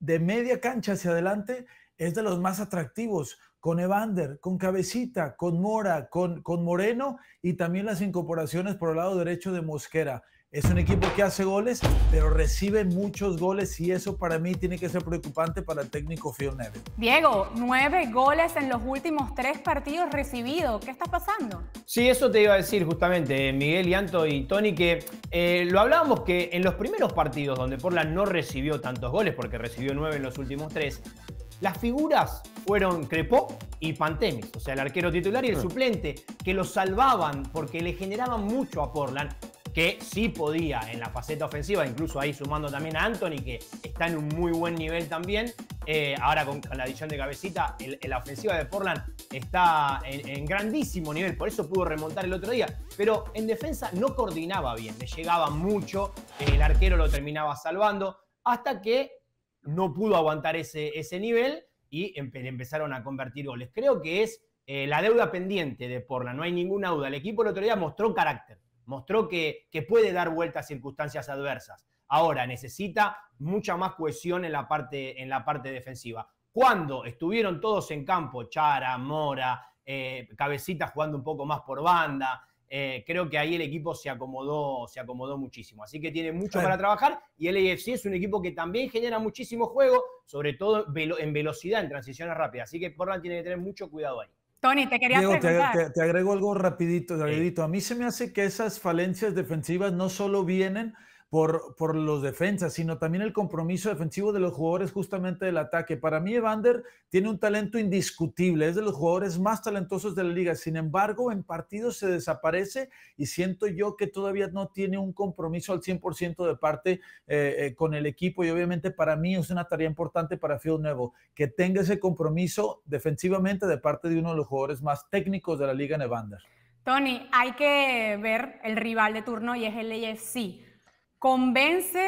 Speaker 5: de media cancha hacia adelante, es de los más atractivos, con Evander, con Cabecita, con Mora, con, con Moreno y también las incorporaciones por el lado derecho de Mosquera. Es un equipo que hace goles, pero recibe muchos goles y eso para mí tiene que ser preocupante para el técnico Phil
Speaker 1: Diego, nueve goles en los últimos tres partidos recibidos. ¿Qué está pasando?
Speaker 3: Sí, eso te iba a decir justamente, Miguel, Yanto y Tony, que eh, lo hablábamos que en los primeros partidos donde Portland no recibió tantos goles, porque recibió nueve en los últimos tres, las figuras fueron Crepó y Pantemis, o sea, el arquero titular y el suplente, que lo salvaban porque le generaban mucho a Portland que sí podía en la faceta ofensiva, incluso ahí sumando también a Anthony, que está en un muy buen nivel también. Eh, ahora con, la adición de cabecita, la ofensiva de Portland está en, grandísimo nivel, por eso pudo remontar el otro día. Pero en defensa no coordinaba bien, le llegaba mucho, el arquero lo terminaba salvando, hasta que no pudo aguantar ese, ese nivel y empezaron a convertir goles. Creo que es eh, la deuda pendiente de Portland, no hay ninguna duda. El equipo el otro día mostró carácter mostró que, puede dar vuelta a circunstancias adversas. Ahora necesita mucha más cohesión en la parte, en la parte defensiva. Cuando estuvieron todos en campo, Chara, Mora, eh, Cabecita jugando un poco más por banda, eh, creo que ahí el equipo se acomodó, se acomodó muchísimo. Así que tiene mucho para trabajar y el AFC es un equipo que también genera muchísimo juego, sobre todo en velocidad, en transiciones rápidas. Así que Portland tiene que tener mucho cuidado ahí.
Speaker 1: Tony, te quería Te,
Speaker 5: agrego algo rapidito, rapidito. A mí se me hace que esas falencias defensivas no solo vienen por, los defensas, sino también el compromiso defensivo de los jugadores justamente del ataque. Para mí, Evander tiene un talento indiscutible, es de los jugadores más talentosos de la liga. Sin embargo, en partidos se desaparece y siento yo que todavía no tiene un compromiso al 100% de parte eh, eh, con el equipo y obviamente para mí es una tarea importante para Field Nuevo, que tenga ese compromiso defensivamente de parte de uno de los jugadores más técnicos de la liga en Evander.
Speaker 1: Tony, hay que ver el rival de turno y es el AFC convence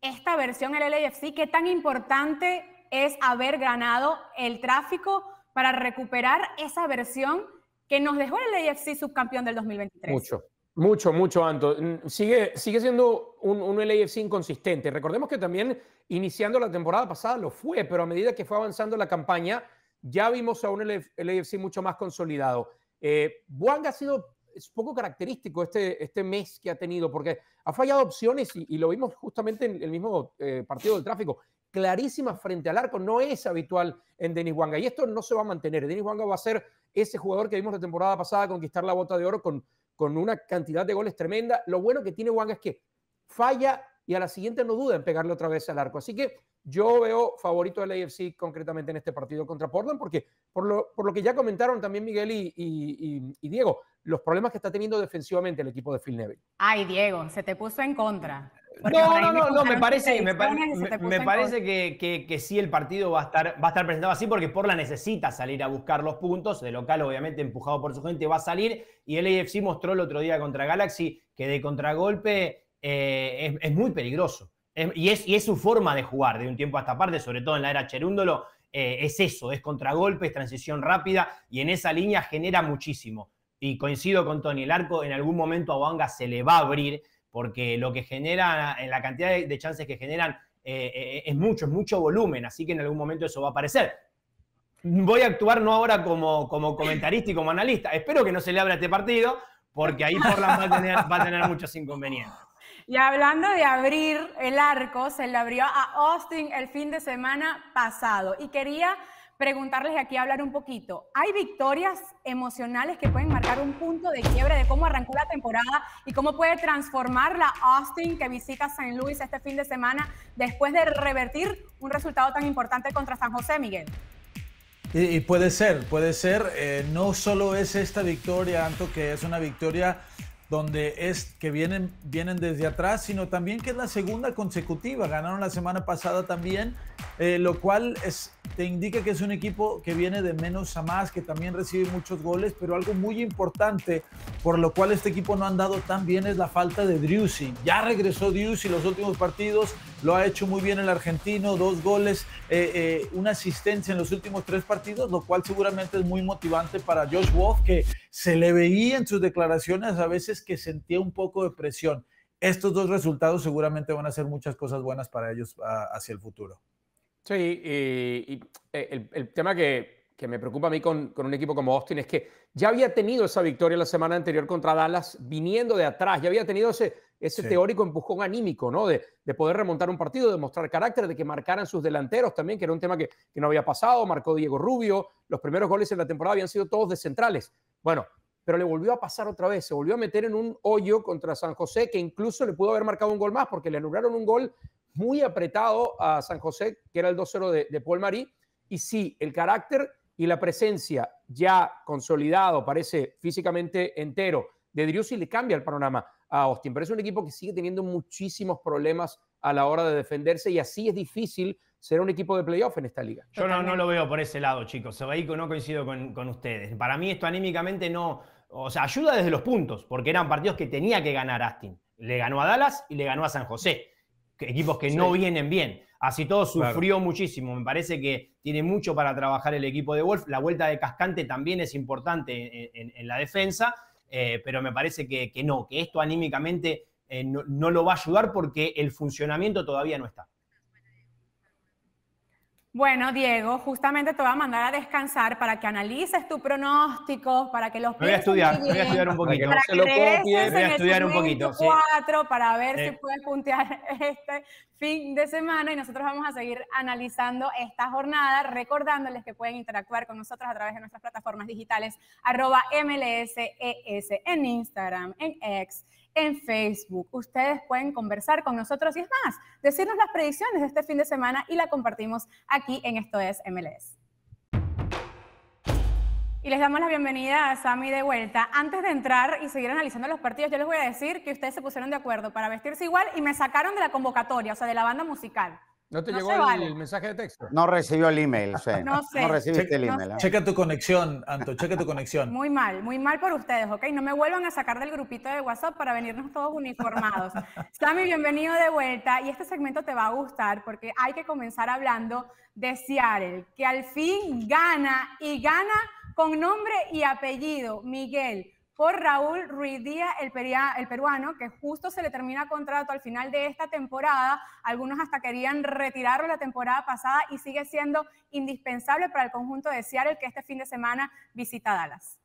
Speaker 1: esta versión el LAFC? ¿Qué tan importante es haber ganado el tráfico para recuperar esa versión que nos dejó el LAFC subcampeón del 2023? Mucho.
Speaker 6: Mucho, mucho, Anto. Mm, sigue, sigue siendo un, un LAFC inconsistente. Recordemos que también iniciando la temporada pasada lo fue, pero a medida que fue avanzando la campaña, ya vimos a un LAFC mucho más consolidado. Eh, ha sido es poco característico este, este mes que ha tenido, porque ha fallado opciones y, lo vimos justamente en el mismo eh, partido del tráfico, clarísima frente al arco, no es habitual en Denis Wanga y esto no se va a mantener. Denis Wanga va a ser ese jugador que vimos la temporada pasada conquistar la bota de oro con, con una cantidad de goles tremenda. Lo bueno que tiene Wanga es que falla y a la siguiente no duda en pegarle otra vez al arco. Así que yo veo favorito del AFC concretamente en este partido contra Portland, porque por lo, por lo que ya comentaron también Miguel y, y Diego, los problemas que está teniendo defensivamente el equipo de Phil Neville.
Speaker 1: Ay, Diego, se te puso en contra.
Speaker 6: No, no, no, no, me parece, me, parece que, sí el
Speaker 3: partido va a, estar, va a estar presentado así porque Porla necesita salir a buscar los puntos, de local obviamente empujado por su gente va a salir y el AFC mostró el otro día contra Galaxy que de contragolpe eh, es, muy peligroso y, es, es su forma de jugar de un tiempo a esta parte, sobre todo en la era Cherúndolo, eh, es eso, es contragolpe, es transición rápida y en esa línea genera muchísimo y coincido con Tony, el arco en algún momento a Wanga se le va a abrir porque lo que genera, en la cantidad de chances que generan eh, eh, es mucho, es mucho volumen, así que en algún momento eso va a aparecer. Voy a actuar no ahora como, como comentarista y como analista, espero que no se le abra este partido porque ahí por las va a tener muchos inconvenientes.
Speaker 1: Y hablando de abrir el arco, se le abrió a Austin el fin de semana pasado. Y quería preguntarles aquí, hablar un poquito. ¿Hay victorias emocionales que pueden marcar un punto de quiebre de cómo arrancó la temporada y cómo puede transformar la Austin que visita San Luis este fin de semana después de revertir un resultado tan importante contra San José, Miguel?
Speaker 5: Y, puede ser, puede ser. Eh, no solo es esta victoria, Anto, que es una victoria donde es que vienen, vienen desde atrás, sino también que es la segunda consecutiva. Ganaron la semana pasada también, eh, lo cual es, te indica que es un equipo que viene de menos a más, que también recibe muchos goles, pero algo muy importante por lo cual este equipo no ha andado tan bien es la falta de Driussi. Ya regresó Driussi los últimos partidos, lo ha hecho muy bien el argentino, dos goles, eh, eh, una asistencia en los últimos tres partidos, lo cual seguramente es muy motivante para Josh Wolf, que se le veía en sus declaraciones a veces que sentía un poco de presión. Estos dos resultados seguramente van a ser muchas cosas buenas para ellos ah, hacia el futuro.
Speaker 6: Sí, y, eh, el tema que que me preocupa a mí con, un equipo como Austin es que ya había tenido esa victoria la semana anterior contra Dallas viniendo de atrás, ya había tenido ese, ese teórico empujón anímico, ¿no? De, poder remontar un partido, de mostrar carácter, de que marcaran sus delanteros también, que era un tema que, que no había pasado, marcó Diego Rubio, los primeros goles en la temporada habían sido todos de centrales. Bueno, pero le volvió a pasar otra vez, se volvió a meter en un hoyo contra San José, que incluso le pudo haber marcado un gol más, porque le anularon un gol muy apretado a San José, que era el 2-0 de, de Paul Marí. Y sí, el carácter y la presencia ya consolidado, parece físicamente entero, de Driussi le cambia el panorama a Austin. Pero es un equipo que sigue teniendo muchísimos problemas a la hora de defenderse y así es difícil ser un equipo de playoff en esta liga. Yo no,
Speaker 3: lo veo por ese lado, chicos. que no coincido con, ustedes. Para mí esto anímicamente no... O sea, ayuda desde los puntos, porque eran partidos que tenía que ganar Austin. Le ganó a Dallas y le ganó a San José. Equipos que no vienen bien. Así todo sufrió muchísimo. Me parece que tiene mucho para trabajar el equipo de Wolf. La vuelta de Cascante también es importante en, la defensa, eh, pero me parece que, no, que esto anímicamente eh, no lo va a ayudar porque el funcionamiento todavía no está.
Speaker 1: Bueno, Diego, justamente te voy a mandar a descansar para que analices tu pronóstico, para que los voy a estudiar, voy a estudiar un poquito, para que no se lo voy estudiar un poquito, cuatro para ver eh. si puedes puntear este fin de semana y nosotros vamos a seguir analizando esta jornada, recordándoles que pueden interactuar con nosotros a través de nuestras plataformas digitales arroba MLSES e en Instagram, en X en Facebook. Ustedes pueden conversar con nosotros y es más, decirnos las predicciones de este fin de semana y la compartimos aquí en Esto es MLS. Y les damos la bienvenida a Sami de vuelta. Antes de entrar y seguir analizando los partidos, yo les voy a decir que ustedes se pusieron de acuerdo para vestirse igual y me sacaron de la convocatoria, o sea, de la banda musical.
Speaker 6: ¿No te llegó el, mensaje de texto? No
Speaker 5: recibió el email, No recibiste el email. ¿eh? Checa tu conexión, Anto, checa tu conexión.
Speaker 1: Muy mal, muy mal por ustedes, ¿ok? No me vuelvan a sacar del grupito de WhatsApp para venirnos todos uniformados. Sammy, bienvenido de vuelta. Y este segmento te va a gustar porque hay que comenzar hablando de Seattle, que al fin gana y gana con nombre y apellido. Miguel, por Raúl Ruiz Díaz, el, el, peruano, que justo se le termina contrato al final de esta temporada. Algunos hasta querían retirarlo la temporada pasada y sigue siendo indispensable para el conjunto de Seattle que este fin de semana visita Dallas.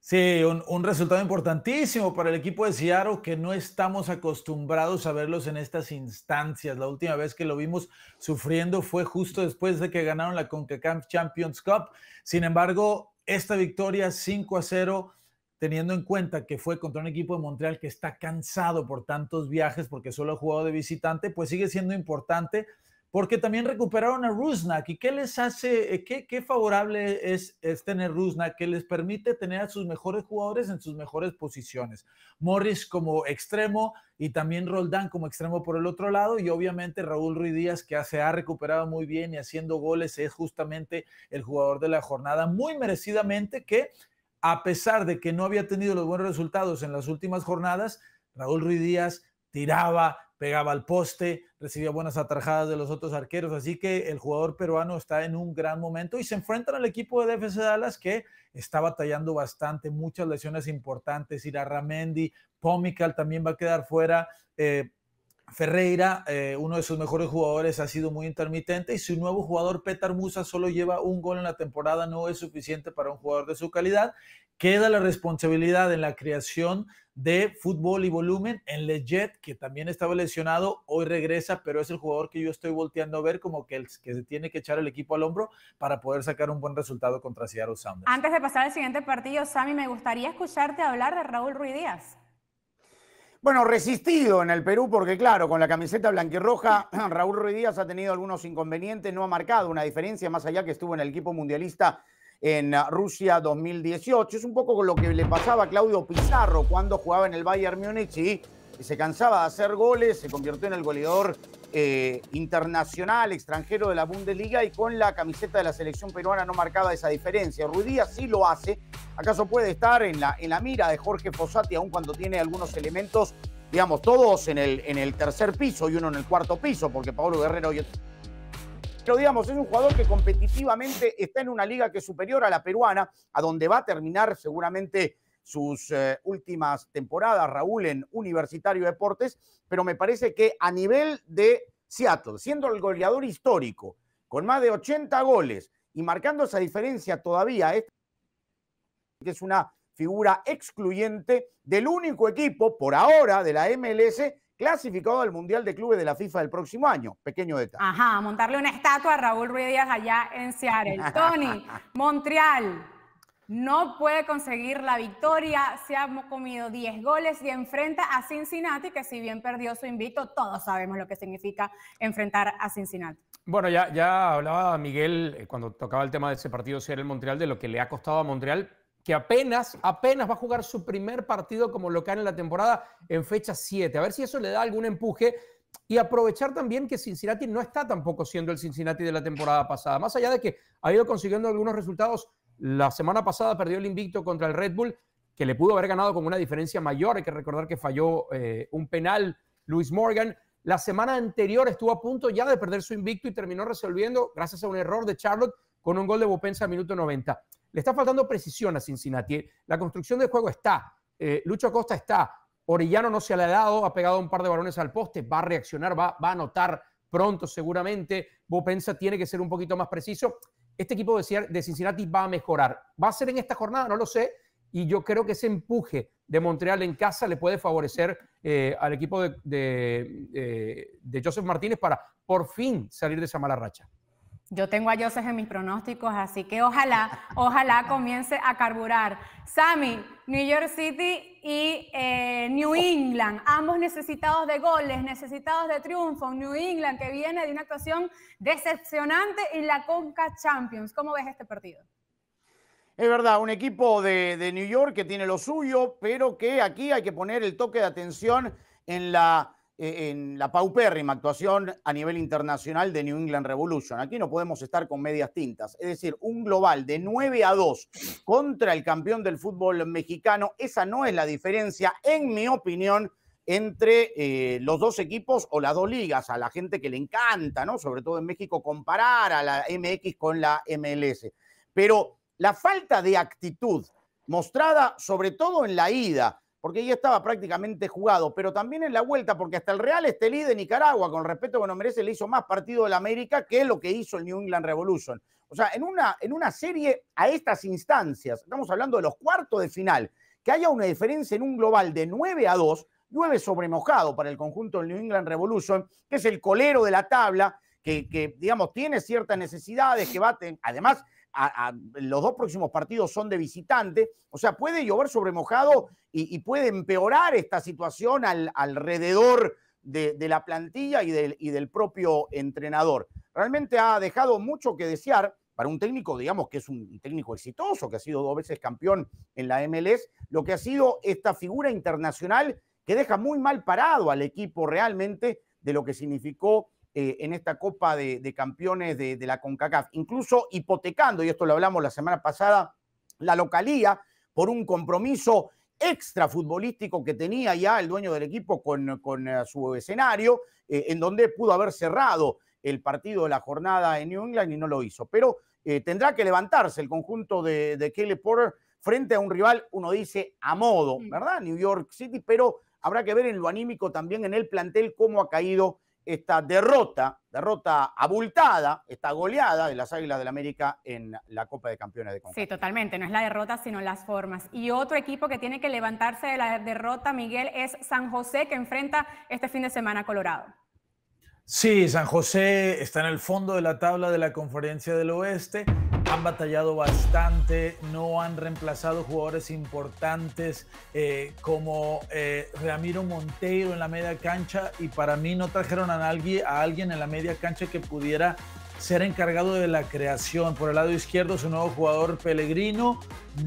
Speaker 5: Sí, un, un resultado importantísimo para el equipo de Seattle que no estamos acostumbrados a verlos en estas instancias. La última vez que lo vimos sufriendo fue justo después de que ganaron la CONCACAF Champions Cup. Sin embargo, esta victoria 5 a 0 teniendo en cuenta que fue contra un equipo de Montreal que está cansado por tantos viajes porque solo ha jugado de visitante, pues sigue siendo importante porque también recuperaron a Rusnak. ¿Y qué les hace, eh, qué, favorable es, es tener Rusnak, que les permite tener a sus mejores jugadores en sus mejores posiciones? Morris como extremo y también Roldán como extremo por el otro lado y obviamente Raúl Ruiz Díaz que se ha recuperado muy bien y haciendo goles es justamente el jugador de la jornada muy merecidamente que a pesar de que no había tenido los buenos resultados en las últimas jornadas, Raúl Ruiz Díaz tiraba, pegaba al poste, recibía buenas atrajadas de los otros arqueros, así que el jugador peruano está en un gran momento y se enfrentan al equipo de DFC Dallas que está batallando bastante, muchas lesiones importantes, Ramendi, Pomical también va a quedar fuera, eh, Ferreira, eh, uno de sus mejores jugadores, ha sido muy intermitente y su nuevo jugador Petar Musa solo lleva un gol en la temporada, no es suficiente para un jugador de su calidad. Queda la responsabilidad en la creación de fútbol y volumen en Lejet, que también estaba lesionado, hoy regresa, pero es el jugador que yo estoy volteando a ver como que, el, que se tiene que echar el equipo al hombro para poder sacar un buen resultado contra Seattle Sounders.
Speaker 1: Antes de pasar al siguiente partido, Sami me gustaría escucharte hablar de Raúl Ruiz Díaz.
Speaker 2: Bueno, resistido en el Perú porque claro, con la camiseta blanquirroja, Raúl Ruiz Díaz ha tenido algunos inconvenientes, no ha marcado una diferencia más allá que estuvo en el equipo mundialista en Rusia 2018. Es un poco lo que le pasaba a Claudio Pizarro cuando jugaba en el Bayern Múnich y se cansaba de hacer goles, se convirtió en el goleador eh, internacional, extranjero de la Bundesliga y con la camiseta de la selección peruana no marcaba esa diferencia. Ruidíaz sí lo hace. ¿Acaso puede estar en la, en la mira de Jorge Fossati, aun cuando tiene algunos elementos, digamos, todos en el, en el tercer piso y uno en el cuarto piso, porque Pablo Guerrero y pero digamos, es un jugador que competitivamente está en una liga que es superior a la peruana, a donde va a terminar seguramente sus eh, últimas temporadas, Raúl, en Universitario Deportes, pero me parece que a nivel de Seattle, siendo el goleador histórico, con más de 80 goles y marcando esa diferencia todavía, que es una figura excluyente del único equipo por ahora de la MLS clasificado al Mundial de Clubes de la FIFA del próximo año. Pequeño detalle.
Speaker 1: Ajá, montarle una estatua a Raúl Ruiz allá en Seattle. Tony, Montreal, no puede conseguir la victoria, se ha comido 10 goles y enfrenta a Cincinnati, que si bien perdió su invito, todos sabemos lo que significa enfrentar a Cincinnati.
Speaker 6: Bueno, ya, ya hablaba Miguel eh, cuando tocaba el tema de ese partido si era el Montreal, de lo que le ha costado a Montreal, que apenas, apenas va a jugar su primer partido como local en la temporada en fecha 7. A ver si eso le da algún empuje y aprovechar también que Cincinnati no está tampoco siendo el Cincinnati de la temporada pasada. Más allá de que ha ido consiguiendo algunos resultados la semana pasada perdió el invicto contra el Red Bull, que le pudo haber ganado con una diferencia mayor. Hay que recordar que falló eh, un penal Luis Morgan. La semana anterior estuvo a punto ya de perder su invicto y terminó resolviendo, gracias a un error de Charlotte, con un gol de Bopensa a minuto 90. Le está faltando precisión a Cincinnati. ¿eh? La construcción del juego está. Eh, Lucho Acosta está. Orellano no se le ha dado, ha pegado un par de balones al poste, va a reaccionar, va, va a anotar pronto seguramente. Bopensa tiene que ser un poquito más preciso este equipo de Cincinnati va a mejorar. ¿Va a ser en esta jornada? No lo sé. Y yo creo que ese empuje de Montreal en casa le puede favorecer eh, al equipo de, eh, de Joseph Martínez para por fin salir de esa mala racha.
Speaker 1: Yo tengo a Joseph en mis pronósticos, así que ojalá, ojalá comience a carburar. Sammy, New York City y eh, New England, ambos necesitados de goles, necesitados de triunfo. New England que viene de una actuación decepcionante y la Conca Champions. ¿Cómo ves este partido?
Speaker 2: Es verdad, un equipo de, de New York que tiene lo suyo, pero que aquí hay que poner el toque de atención en la eh, en la paupérrima actuación a nivel internacional de New England Revolution. Aquí no podemos estar con medias tintas. Es decir, un global de 9 a 2 contra el campeón del fútbol mexicano, esa no es la diferencia, en mi opinión, entre eh, los dos equipos o las dos ligas, a la gente que le encanta, ¿no? Sobre todo en México, comparar a la MX con la MLS. Pero la falta de actitud mostrada sobre todo en la ida, porque ya estaba prácticamente jugado, pero también en la vuelta, porque hasta el Real Estelí de Nicaragua, con respeto que no merece, le hizo más partido de la América que lo que hizo el New England Revolution. O sea, en una, en una serie a estas instancias, estamos hablando de los cuartos de final, que haya una diferencia en un global de 9 a 2, 9 sobre mojado para el conjunto del New England Revolution, que es el colero de la tabla, que, digamos, tiene ciertas necesidades, que baten, además los dos próximos partidos son de visitante, o sea, puede llover sobre mojado y, puede empeorar esta situación al, alrededor de, la plantilla y del, y del propio entrenador. Realmente ha dejado mucho que desear para un técnico, digamos que es un técnico exitoso, que ha sido dos veces campeón en la MLS, lo que ha sido esta figura internacional que deja muy mal parado al equipo realmente de lo que significó eh, en esta Copa de, Campeones de, la CONCACAF, incluso hipotecando, y esto lo hablamos la semana pasada, la localía por un compromiso extra futbolístico que tenía ya el dueño del equipo con, eh, su escenario, eh, en donde pudo haber cerrado el partido de la jornada en New England y no lo hizo. Pero tendrá que levantarse el conjunto de, de Kelly Porter frente a un rival, uno dice, a modo, mm. ¿verdad? New York City, pero habrá que ver en lo anímico también en el plantel cómo ha caído esta derrota, derrota abultada, esta goleada de las Águilas del América en la Copa de Campeones de Concacaf.
Speaker 1: Sí, totalmente, no es la derrota, sino las formas. Y otro equipo que tiene que levantarse de la derrota, Miguel, es San José, que enfrenta este fin de semana a Colorado.
Speaker 5: Sí, San José está en el fondo de la tabla de la Conferencia del Oeste. Han batallado bastante, no han reemplazado jugadores importantes eh, como eh, Ramiro Monteiro en la media cancha y para mí no trajeron a, nadie, a alguien en la media cancha que pudiera ser encargado de la creación. Por el lado izquierdo, su nuevo jugador Pellegrino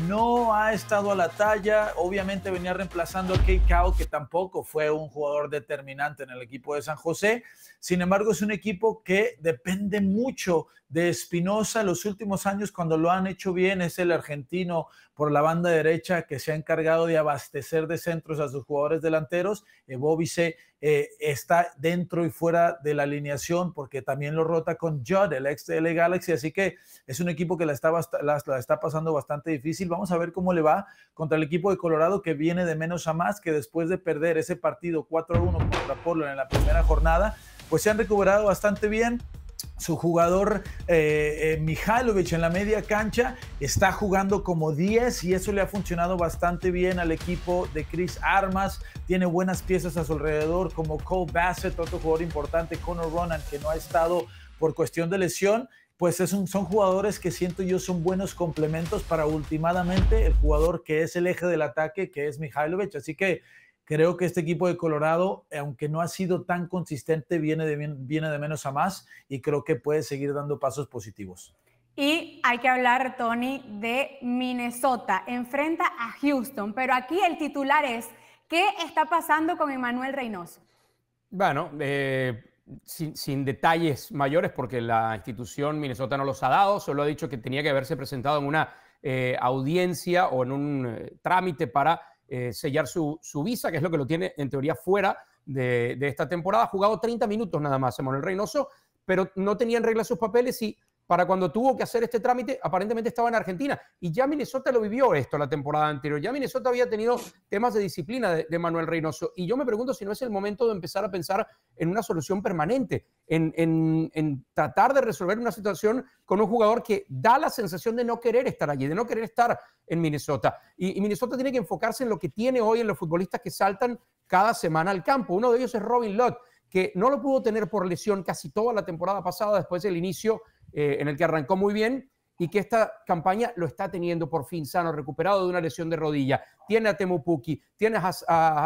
Speaker 5: no ha estado a la talla. Obviamente venía reemplazando a Cao, que tampoco fue un jugador determinante en el equipo de San José. Sin embargo, es un equipo que depende mucho de Espinosa. Los últimos años, cuando lo han hecho bien, es el argentino por la banda derecha que se ha encargado de abastecer de centros a sus jugadores delanteros. Evovice eh, está dentro y fuera de la alineación porque también lo rota con Judd, el ex de LA Galaxy, así que es un equipo que la está, la, está pasando bastante difícil. Vamos a ver cómo le va contra el equipo de Colorado que viene de menos a más, que después de perder ese partido 4-1 contra Portland en la primera jornada, pues se han recuperado bastante bien su jugador eh, eh en la media cancha está jugando como 10 y eso le ha funcionado bastante bien al equipo de Chris Armas. Tiene buenas piezas a su alrededor como Cole Bassett, otro jugador importante, Connor Ronan, que no ha estado por cuestión de lesión. Pues son jugadores que siento yo son buenos complementos para últimamente el jugador que es el eje del ataque, que es Mihajlovic Así que Creo que este equipo de Colorado, aunque no ha sido tan consistente, viene de, menos a más y creo que puede seguir dando pasos positivos.
Speaker 1: Y hay que hablar, Tony, de Minnesota. Enfrenta a Houston, pero aquí el titular es, ¿qué está pasando con Emanuel Reynoso?
Speaker 6: Bueno, eh, sin, detalles mayores porque la institución Minnesota no los ha dado, solo ha dicho que tenía que haberse presentado en una eh, audiencia o en un eh, trámite para eh, sellar su, visa, que es lo que lo tiene en teoría fuera de, de esta temporada. Ha jugado 30 minutos nada más Emanuel Reynoso, pero no tenía en regla sus papeles y para cuando tuvo que hacer este trámite, aparentemente estaba en Argentina. Y ya Minnesota lo vivió esto la temporada anterior. Ya Minnesota había tenido temas de disciplina de, Manuel Reynoso. Y yo me pregunto si no es el momento de empezar a pensar en una solución permanente, en, tratar de resolver una situación con un jugador que da la sensación de no querer estar allí, de no querer estar en Minnesota. Y, y Minnesota tiene que enfocarse en lo que tiene hoy en los futbolistas que saltan cada semana al campo. Uno de ellos es Robin Lott, que no lo pudo tener por lesión casi toda la temporada pasada después del inicio eh, en el que arrancó muy bien y que esta campaña lo está teniendo por fin sano, recuperado de una lesión de rodilla. Tiene a Temu Puki, tiene a,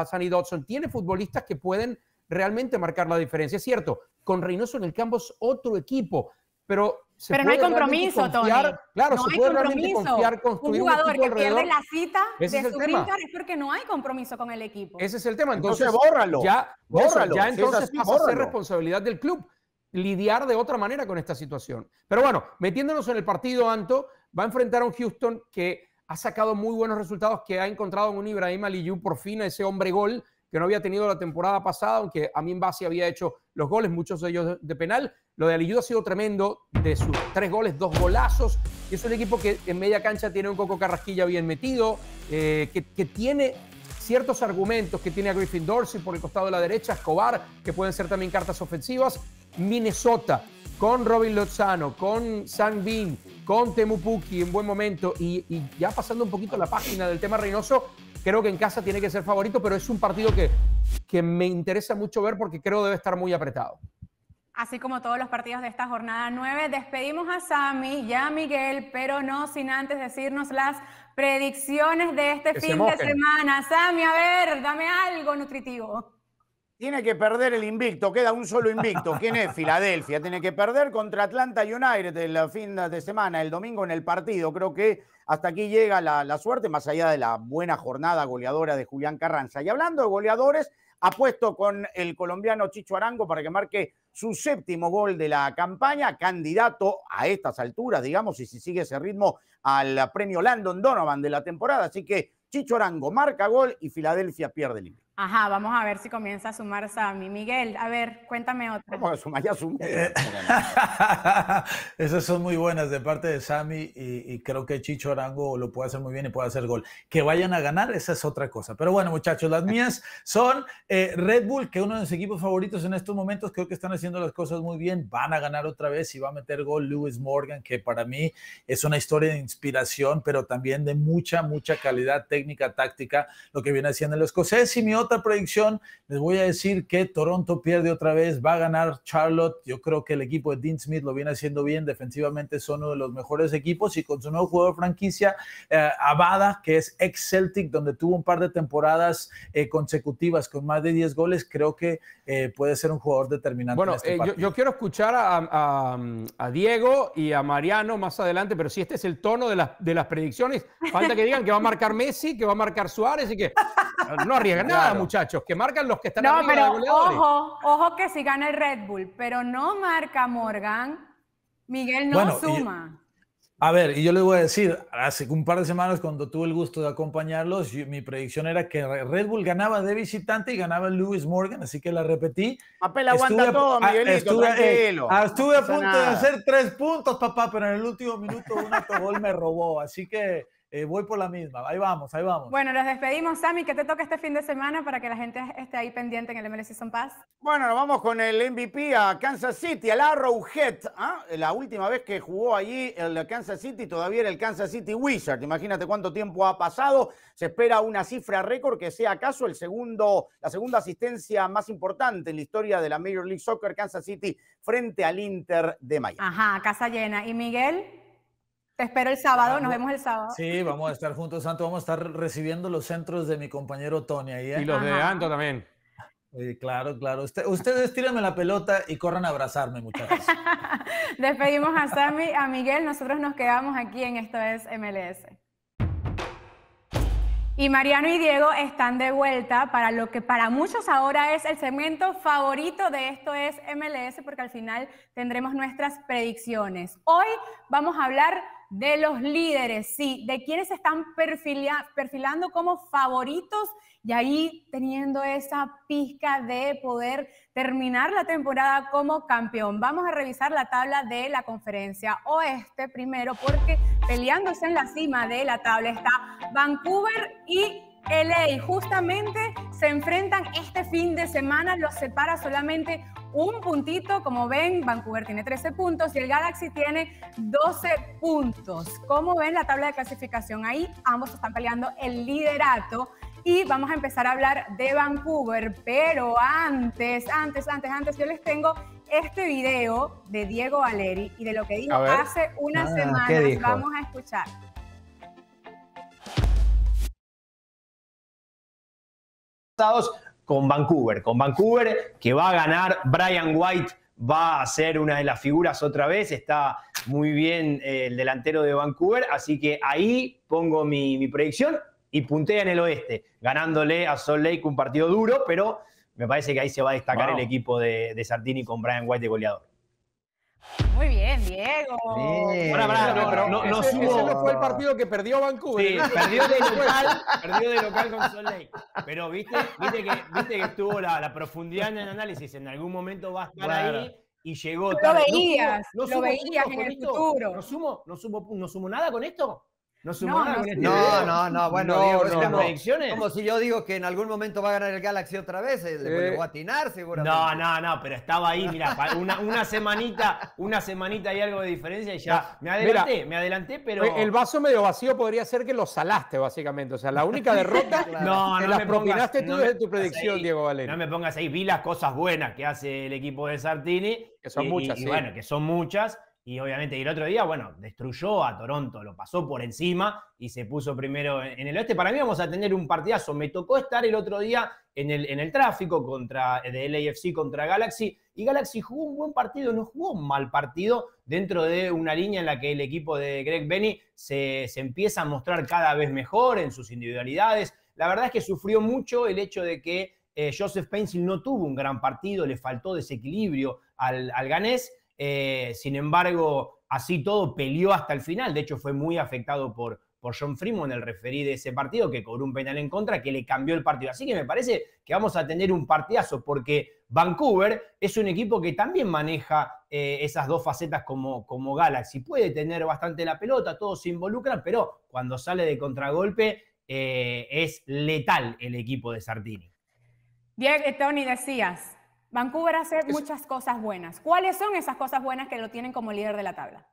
Speaker 6: Hassani Dodson, tiene futbolistas que pueden realmente marcar la diferencia. Es cierto, con Reynoso en el campo es otro equipo, pero pero no hay compromiso, Tony. Claro, no hay compromiso. un jugador que pierde la
Speaker 1: cita de su es porque no hay compromiso con el equipo. Ese
Speaker 6: es el tema. Entonces, bórralo. Ya, bórralo. Ya entonces responsabilidad del club lidiar de otra manera con esta situación. Pero bueno, metiéndonos en el partido, Anto, va a enfrentar a un Houston que ha sacado muy buenos resultados, que ha encontrado en un Ibrahim Aliyu por fin a ese hombre gol que no había tenido la temporada pasada, aunque a mí en base había hecho los goles, muchos de ellos de penal. Lo de Aliyu ha sido tremendo, de sus tres goles, dos golazos. Y es un equipo que en media cancha tiene un Coco Carrasquilla bien metido, eh, que tiene ciertos argumentos que tiene a Griffin Dorsey por el costado de la derecha, Escobar, que pueden ser también cartas ofensivas, Minnesota, con Robin Lozano, con San Bin, con Temu Puki en buen momento y, ya pasando un poquito la página del tema Reynoso, creo que en casa tiene que ser favorito, pero es un partido que, que me interesa mucho ver porque creo debe estar muy apretado.
Speaker 1: Así como todos los partidos de esta jornada 9, despedimos a Sami ya a Miguel, pero no sin antes decirnos las predicciones de este fin de semana. Sami, a ver, dame algo nutritivo.
Speaker 2: Tiene que perder el invicto, queda un solo invicto. ¿Quién es? Filadelfia. Tiene que perder contra Atlanta United el fin de semana, el domingo en el partido. Creo que hasta aquí llega la, suerte, más allá de la buena jornada goleadora de Julián Carranza. Y hablando de goleadores, apuesto con el colombiano Chicho Arango para que marque su séptimo gol de la campaña, candidato a estas alturas, digamos, y si sigue ese ritmo al premio Landon Donovan de la temporada. Así que Chicho Arango marca gol y
Speaker 5: Filadelfia pierde el
Speaker 1: Ajá, vamos a ver si comienza a sumar Sammy. Miguel, a ver, cuéntame otra. Vamos
Speaker 5: a sumar, ya Esas son muy buenas de parte de Sami y, creo que Chicho Arango lo puede hacer muy bien y puede hacer gol. Que vayan a ganar, esa es otra cosa. Pero bueno, muchachos, las mías son eh, Red Bull, que uno de sus equipos favoritos en estos momentos. Creo que están haciendo las cosas muy bien. Van a ganar otra vez y va a meter gol Lewis Morgan, que para mí es una historia de inspiración, pero también de mucha, mucha calidad técnica, táctica, lo que viene haciendo el escocés. Y mi otra predicción, les voy a decir que Toronto pierde otra vez, va a ganar Charlotte. Yo creo que el equipo de Dean Smith lo viene haciendo bien, defensivamente son uno de los mejores equipos y con su nuevo jugador franquicia, eh, Abada, que es ex Celtic, donde tuvo un par de temporadas eh, consecutivas con más de 10 goles, creo que eh, puede ser un jugador determinante. Bueno, en este yo,
Speaker 6: yo, quiero escuchar a, Diego y a Mariano más adelante, pero si este es el tono de las, de las predicciones, falta que digan que va a marcar Messi, que va a marcar Suárez y que no arriesgan nada muchachos, que marcan los que están no, arriba pero goleadores.
Speaker 1: Ojo, ojo que si gana el Red Bull, pero no marca Morgan. Miguel no suma.
Speaker 5: a ver, y yo les voy a decir, hace un par de semanas cuando tuve el gusto de acompañarlos, mi predicción era que Red Bull ganaba de visitante y ganaba Luis Morgan, así que la repetí. Papel aguanta estuve, todo, ah, Miguelito, estuve, eh, ah, a punto de hacer tres puntos, papá, pero en el último minuto un autogol me robó, así que eh, voy por la misma. Ahí vamos, ahí vamos.
Speaker 1: Bueno, nos despedimos, Sammy. que te toca este fin de semana para que la gente esté ahí pendiente en el MLS Season Pass?
Speaker 5: Bueno, nos vamos con el MVP
Speaker 2: a Kansas City, al Arrowhead. ¿ah? La última vez que jugó allí el Kansas City todavía era el Kansas City Wizard. Imagínate cuánto tiempo ha pasado. Se espera una cifra récord que sea acaso el segundo, la segunda asistencia más importante en la historia de la Major League Soccer, Kansas
Speaker 5: City, frente al Inter de Miami.
Speaker 1: Ajá, casa llena. ¿Y Miguel? Te espero el sábado, nos vemos el sábado.
Speaker 5: Sí, vamos a estar juntos, Santo. Vamos a estar recibiendo los centros de mi compañero Tony ahí. ¿eh? Y los de Anto también. claro, claro. ustedes tírenme la pelota y corran a abrazarme, muchachos.
Speaker 1: Despedimos a Sammy, a Miguel. Nosotros nos quedamos aquí en Esto es MLS. Y Mariano y Diego están de vuelta para lo que para muchos ahora es el segmento favorito de esto es MLS, porque al final tendremos nuestras predicciones. Hoy vamos a hablar de los líderes, sí, de quienes están perfilando como favoritos y ahí teniendo esa pizca de poder terminar la temporada como campeón. Vamos a revisar la tabla de la conferencia oeste primero, porque peleándose en la cima de la tabla está Vancouver y LA justamente se enfrentan este fin de semana, los separa solamente un puntito, como ven, Vancouver tiene 13 puntos y el Galaxy tiene 12 puntos. Como ven la tabla de clasificación ahí, ambos están peleando el liderato y vamos a empezar a hablar de Vancouver, pero antes, antes, antes, antes, yo les tengo este video de Diego Valeri y de lo que dijo hace unas ah, semana semanas. Vamos a escuchar.
Speaker 3: con Vancouver. Con Vancouver que va a ganar Brian White va a ser una de las figuras otra vez, está muy bien eh, el delantero de Vancouver, así que ahí pongo mi, proyección y puntea en el oeste, ganándole a Salt Lake un partido duro, pero me parece que ahí se va a destacar el equipo de, Sardini con Brian White de goleador.
Speaker 1: Muy bien, Diego. Bien. no, no,
Speaker 3: no, fue el partido
Speaker 6: que perdió Vancouver. Sí,
Speaker 3: ¿eh? perdió de local,
Speaker 1: perdió de local con Salt
Speaker 3: Lake. Pero viste, viste, que, viste que estuvo la, la, profundidad en el análisis. En algún momento va a estar ahí y llegó. Lo veías, no, lo veías en el futuro. No sumo, no, sumo, no sumo nada con esto. No este no, no, no, bueno,
Speaker 4: como, si yo digo que en algún momento va a ganar el Galaxy otra vez, eh, le eh, voy a atinar seguramente. No,
Speaker 3: no, no, pero estaba ahí, mira, una, una, semanita, una semanita y algo de diferencia y ya ah, me adelanté, me adelanté, pero... Eh, el
Speaker 6: vaso medio vacío podría ser que lo salaste, básicamente, o sea, la única derrota no, no las
Speaker 3: propinaste tú desde tu predicción, Diego Valera. No me pongas ahí, vi las cosas buenas que hace el equipo de Sartini. Que son muchas, y bueno, que son muchas y obviamente, el otro día, bueno, destruyó a Toronto, lo pasó por encima y se puso primero en el oeste. Para mí vamos a tener un partidazo. Me tocó estar el otro día en el, en el tráfico contra, eh, de LAFC contra Galaxy y Galaxy jugó un buen partido, no jugó un mal partido dentro de una línea en la que el equipo de Greg Benny se, empieza a mostrar cada vez mejor en sus individualidades. La verdad es que sufrió mucho el hecho de que eh, Joseph Pencil no tuvo un gran partido, le faltó desequilibrio al, al ganés eh, sin embargo, así todo peleó hasta el final. De hecho, fue muy afectado por, por John Freeman, el referí de ese partido, que cobró un penal en contra, que le cambió el partido. Así que me parece que vamos a tener un partidazo, porque Vancouver es un equipo que también maneja eh, esas dos facetas como, como Galaxy. Puede tener bastante la pelota, todos se involucran, pero cuando sale de contragolpe eh, es letal el equipo
Speaker 6: de Sartini.
Speaker 1: Diego, Tony, decías, Vancouver hace muchas cosas buenas. ¿Cuáles son esas cosas buenas que lo tienen como líder de la tabla?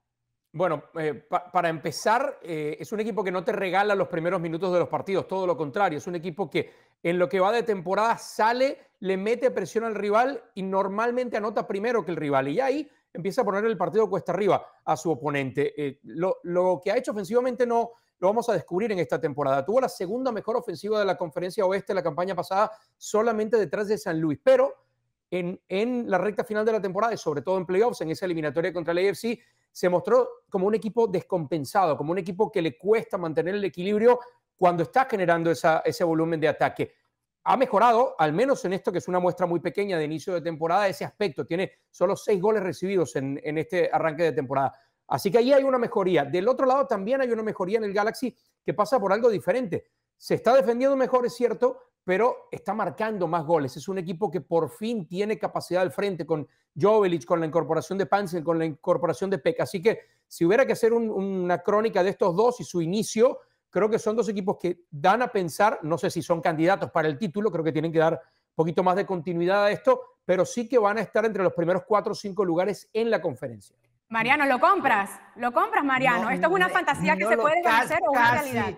Speaker 6: Bueno, eh, para empezar, eh, es un equipo que no te regala los primeros minutos de los partidos, todo lo contrario, es un equipo que en lo que va de temporada sale, le mete presión al rival y normalmente anota primero que el rival. Y ahí empieza a poner el partido cuesta arriba a su oponente. Eh, lo, lo, que ha hecho ofensivamente no lo vamos a descubrir en esta temporada. Tuvo la segunda mejor ofensiva de la conferencia oeste la campaña pasada, solamente detrás de San Luis, pero en, la recta final de la temporada y sobre todo en playoffs, en esa eliminatoria contra el AFC, se mostró como un equipo descompensado, como un equipo que le cuesta mantener el equilibrio cuando está generando ese volumen de ataque. Ha mejorado, al menos en esto que es una muestra muy pequeña de inicio de temporada, ese aspecto. Tiene solo seis goles recibidos en, en este arranque de temporada. Así que ahí hay una mejoría. Del otro lado también hay una mejoría en el Galaxy que pasa por algo diferente. Se está defendiendo mejor, es cierto, pero está marcando más goles. Es un equipo que por fin tiene capacidad al frente con Jovelich, con la incorporación de Panzer, con la incorporación de Peck. Así que si hubiera que hacer una crónica de estos dos y su inicio, creo que son dos equipos que dan a pensar, no sé si son candidatos para el título, creo que tienen que dar un poquito más de continuidad a esto, pero sí que van a estar entre los primeros cuatro o cinco lugares en la conferencia.
Speaker 1: Mariano, lo compras, lo compras, Mariano. Esto es una fantasía que se puede hacer o una realidad.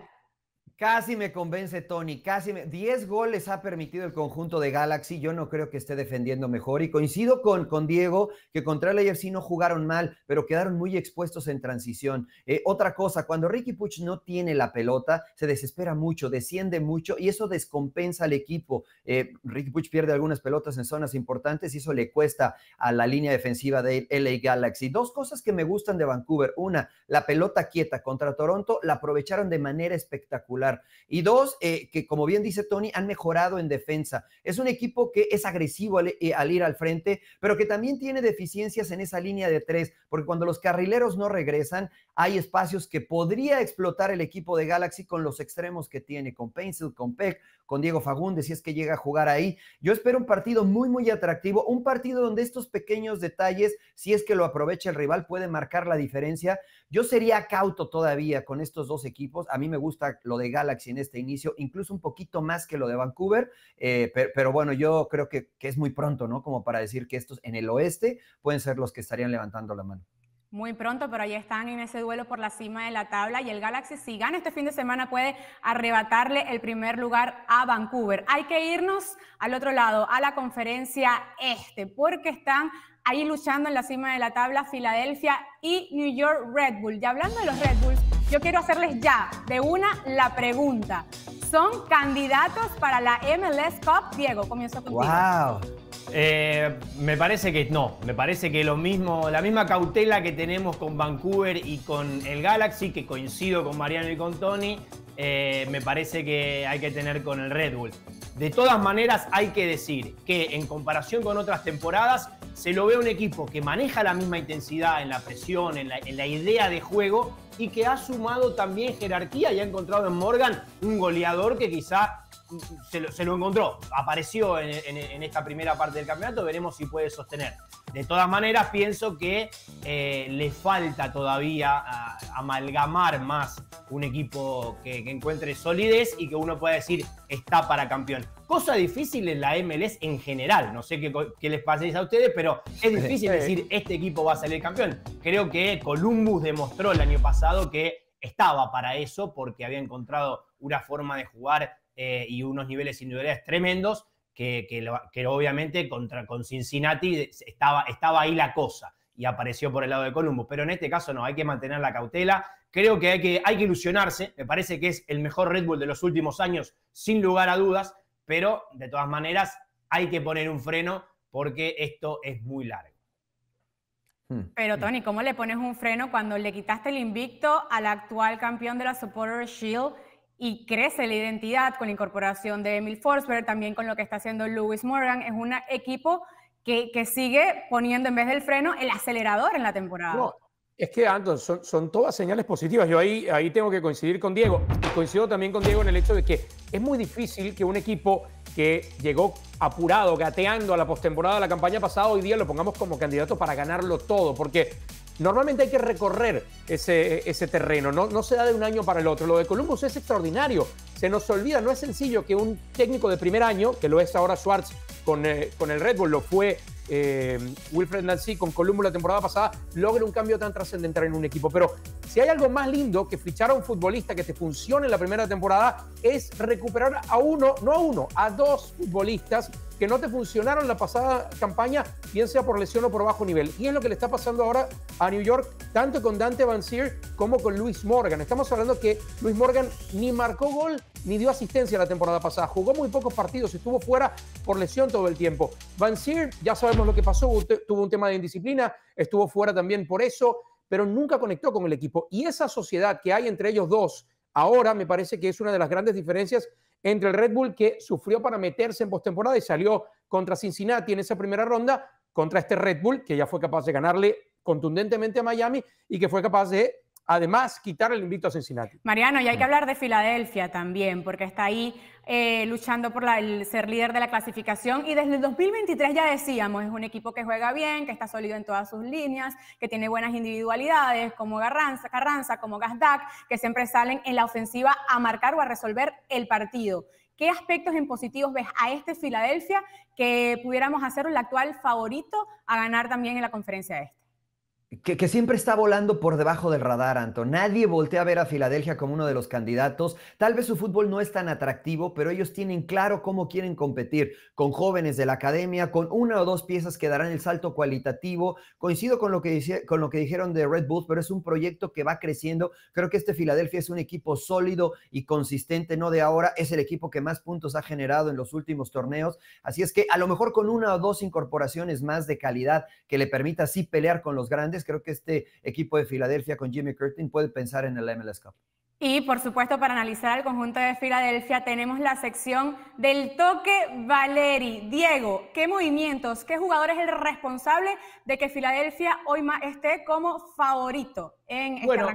Speaker 4: Casi me convence Tony, casi me... 10 goles ha permitido el conjunto de Galaxy, yo no creo que esté defendiendo mejor y coincido con, con Diego que contra el sí no jugaron mal, pero quedaron muy expuestos en transición. Eh, otra cosa, cuando Ricky Puch no tiene la pelota, se desespera mucho, desciende mucho y eso descompensa al equipo. Eh, Ricky Puch pierde algunas pelotas en zonas importantes y eso le cuesta a la línea defensiva de LA Galaxy. Dos cosas que me gustan de Vancouver. Una, la pelota quieta contra Toronto la aprovecharon de manera espectacular y dos, eh, que como bien dice Tony, han mejorado en defensa. Es un equipo que es agresivo eh, al, ir al frente, pero que también tiene deficiencias en esa línea de tres, porque cuando los carrileros no regresan, hay espacios que podría explotar el equipo de Galaxy con los extremos que tiene, con Pencil, con Peck, con Diego Fagundes, si es que llega a jugar ahí. Yo espero un partido muy, muy atractivo, un partido donde estos pequeños detalles, si es que lo aprovecha el rival, puede marcar la diferencia. Yo sería cauto todavía con estos dos equipos. A mí me gusta lo de Galaxy en este inicio, incluso un poquito más que lo de Vancouver, eh, pero, bueno, yo creo que es muy pronto, ¿no? Como para decir que estos en el oeste pueden ser los que estarían levantando la mano.
Speaker 1: Muy pronto, pero ahí están en ese duelo por la cima de la tabla y el Galaxy si gana este fin de semana puede arrebatarle el primer lugar a Vancouver. Hay que irnos al otro lado, a la conferencia este, porque están ahí luchando en la cima de la tabla Filadelfia y New York Red Bull. Y hablando de los Red Bulls, yo quiero hacerles ya de una la pregunta. ¿Son candidatos para la MLS Cup? Diego, comienzo contigo.
Speaker 3: ¡Wow! Eh, me parece que no, me parece que lo mismo, la misma cautela que tenemos con Vancouver y con el Galaxy, que coincido con Mariano y con Tony, eh, me parece que hay que tener con el Red Bull. De todas maneras, hay que decir que en comparación con otras temporadas, se lo ve un equipo que maneja la misma intensidad en la presión, en la, en la idea de juego y que ha sumado también jerarquía y ha encontrado en Morgan un goleador que quizá se lo, encontró, apareció en, esta primera parte del campeonato, veremos si puede sostener. De todas maneras, pienso que eh, le falta todavía amalgamar más un equipo que, encuentre solidez y que uno pueda decir está para campeón. Cosa difícil en la MLS en general, no sé qué, les paséis a ustedes, pero es difícil decir este equipo va a salir campeón. Creo que Columbus demostró el año pasado que estaba para eso porque había encontrado una forma de jugar eh, y unos niveles individuales tremendos, que, que, obviamente contra, con Cincinnati estaba, estaba ahí la cosa y apareció por el lado de Columbus. Pero en este caso no, hay que mantener la cautela. Creo que hay que, hay que ilusionarse. Me parece que es el mejor Red Bull de los últimos años, sin lugar a dudas. Pero de todas maneras, hay que poner un freno porque esto es muy largo.
Speaker 1: Hmm. Pero Tony, ¿cómo le pones un freno cuando le quitaste el invicto al actual campeón de la Supporter Shield? y crece la identidad con la incorporación de Emil Forsberg, también con lo que está haciendo Lewis Morgan. Es un equipo que, sigue poniendo en vez del freno el acelerador en la temporada. No,
Speaker 6: es que, Anton, son, todas señales positivas. Yo ahí, ahí tengo que coincidir con Diego. Y coincido también con Diego en el hecho de que es muy difícil que un equipo que llegó apurado, gateando a la postemporada de la campaña pasada, hoy día lo pongamos como candidato para ganarlo todo, porque Normalmente hay que recorrer ese, ese terreno, no, no, se da de un año para el otro. Lo de Columbus es extraordinario, se nos olvida, no es sencillo que un técnico de primer año, que lo es ahora Schwartz con, eh, con el Red Bull, lo fue eh, Wilfred Nancy con Columbus la temporada pasada, logre un cambio tan trascendental en un equipo. Pero si hay algo más lindo que fichar a un futbolista que te funcione en la primera temporada, es recuperar a uno, no a uno, a dos futbolistas que no te funcionaron la pasada campaña, bien sea por lesión o por bajo nivel. Y es lo que le está pasando ahora a New York, tanto con Dante Van Seer como con Luis Morgan. Estamos hablando que Luis Morgan ni marcó gol ni dio asistencia la temporada pasada. Jugó muy pocos partidos, estuvo fuera por lesión todo el tiempo. Van Seer, ya sabemos lo que pasó, tuvo un tema de indisciplina, estuvo fuera también por eso, pero nunca conectó con el equipo. Y esa sociedad que hay entre ellos dos, ahora me parece que es una de las grandes diferencias entre el Red Bull que sufrió para meterse en postemporada y salió contra Cincinnati en esa primera ronda, contra este Red Bull que ya fue capaz de ganarle contundentemente a Miami y que fue capaz de además quitar el invito a Cincinnati.
Speaker 1: Mariano, y hay que hablar de Filadelfia también, porque está ahí eh, luchando por ser líder de la clasificación y desde el 2023 ya decíamos, es un equipo que juega bien, que está sólido en todas sus líneas, que tiene buenas individualidades como Garranza, Carranza, como Gazdak, que siempre salen en la ofensiva a marcar o a resolver el partido. ¿Qué aspectos en positivos ves a este Filadelfia que pudiéramos hacer el actual favorito a ganar también en la conferencia este?
Speaker 4: que, siempre está volando por debajo del radar, Anto. Nadie voltea a ver a Filadelfia como uno de los candidatos. Tal vez su fútbol no es tan atractivo, pero ellos tienen claro cómo quieren competir con jóvenes de la academia, con una o dos piezas que darán el salto cualitativo. Coincido con lo que, con lo que dijeron de Red Bull, pero es un proyecto que va creciendo. Creo que este Filadelfia es un equipo sólido y consistente, no de ahora. Es el equipo que más puntos ha generado en los últimos torneos. Así es que a lo mejor con una o dos incorporaciones más de calidad que le permita así pelear con los grandes, creo que este equipo de Filadelfia con Jimmy Curtin puede pensar en el MLS Cup.
Speaker 1: Y por supuesto, para analizar el conjunto de Filadelfia, tenemos la sección del toque Valeri. Diego, ¿qué movimientos, qué jugador es el responsable de que Filadelfia hoy más esté como favorito? bueno,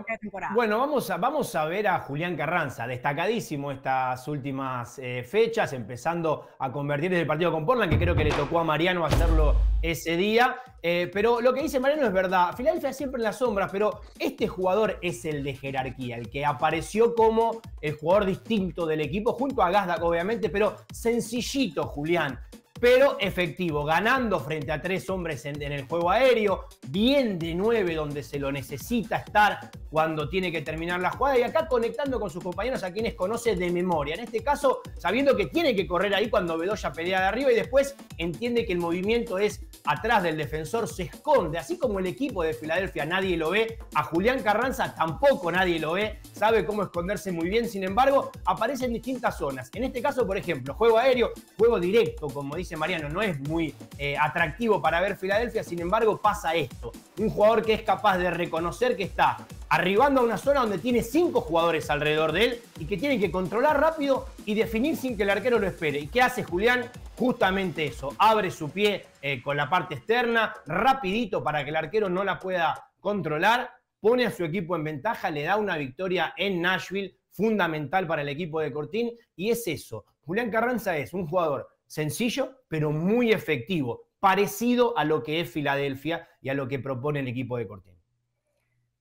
Speaker 3: Bueno, vamos a, vamos a ver a Julián Carranza, destacadísimo estas últimas eh, fechas, empezando a convertir desde el partido con Portland, que creo que le tocó a Mariano hacerlo ese día. Eh, pero lo que dice Mariano es verdad, Filadelfia siempre en las sombras, pero este jugador es el de jerarquía, el que apareció como el jugador distinto del equipo, junto a Gazdak obviamente, pero sencillito Julián pero efectivo, ganando frente a tres hombres en, el juego aéreo, bien de nueve donde se lo necesita estar cuando tiene que terminar la jugada y acá conectando con sus compañeros a quienes conoce de memoria. En este caso, sabiendo que tiene que correr ahí cuando Bedoya pelea de arriba y después entiende que el movimiento es atrás del defensor, se esconde, así como el equipo de Filadelfia nadie lo ve, a Julián Carranza tampoco nadie lo ve, sabe cómo esconderse muy bien, sin embargo, aparece en distintas zonas. En este caso, por ejemplo, juego aéreo, juego directo, como dice Mariano, no es muy eh, atractivo para ver Filadelfia, sin embargo pasa esto. Un jugador que es capaz de reconocer que está arribando a una zona donde tiene cinco jugadores alrededor de él y que tiene que controlar rápido y definir sin que el arquero lo espere. ¿Y qué hace Julián? Justamente eso, abre su pie eh, con la parte externa, rapidito para que el arquero no la pueda controlar, pone a su equipo en ventaja, le da una victoria en Nashville fundamental para el equipo de Cortín y es eso. Julián Carranza es un jugador sencillo, pero muy efectivo, parecido a lo que es Filadelfia y a lo que propone el equipo de Cortina.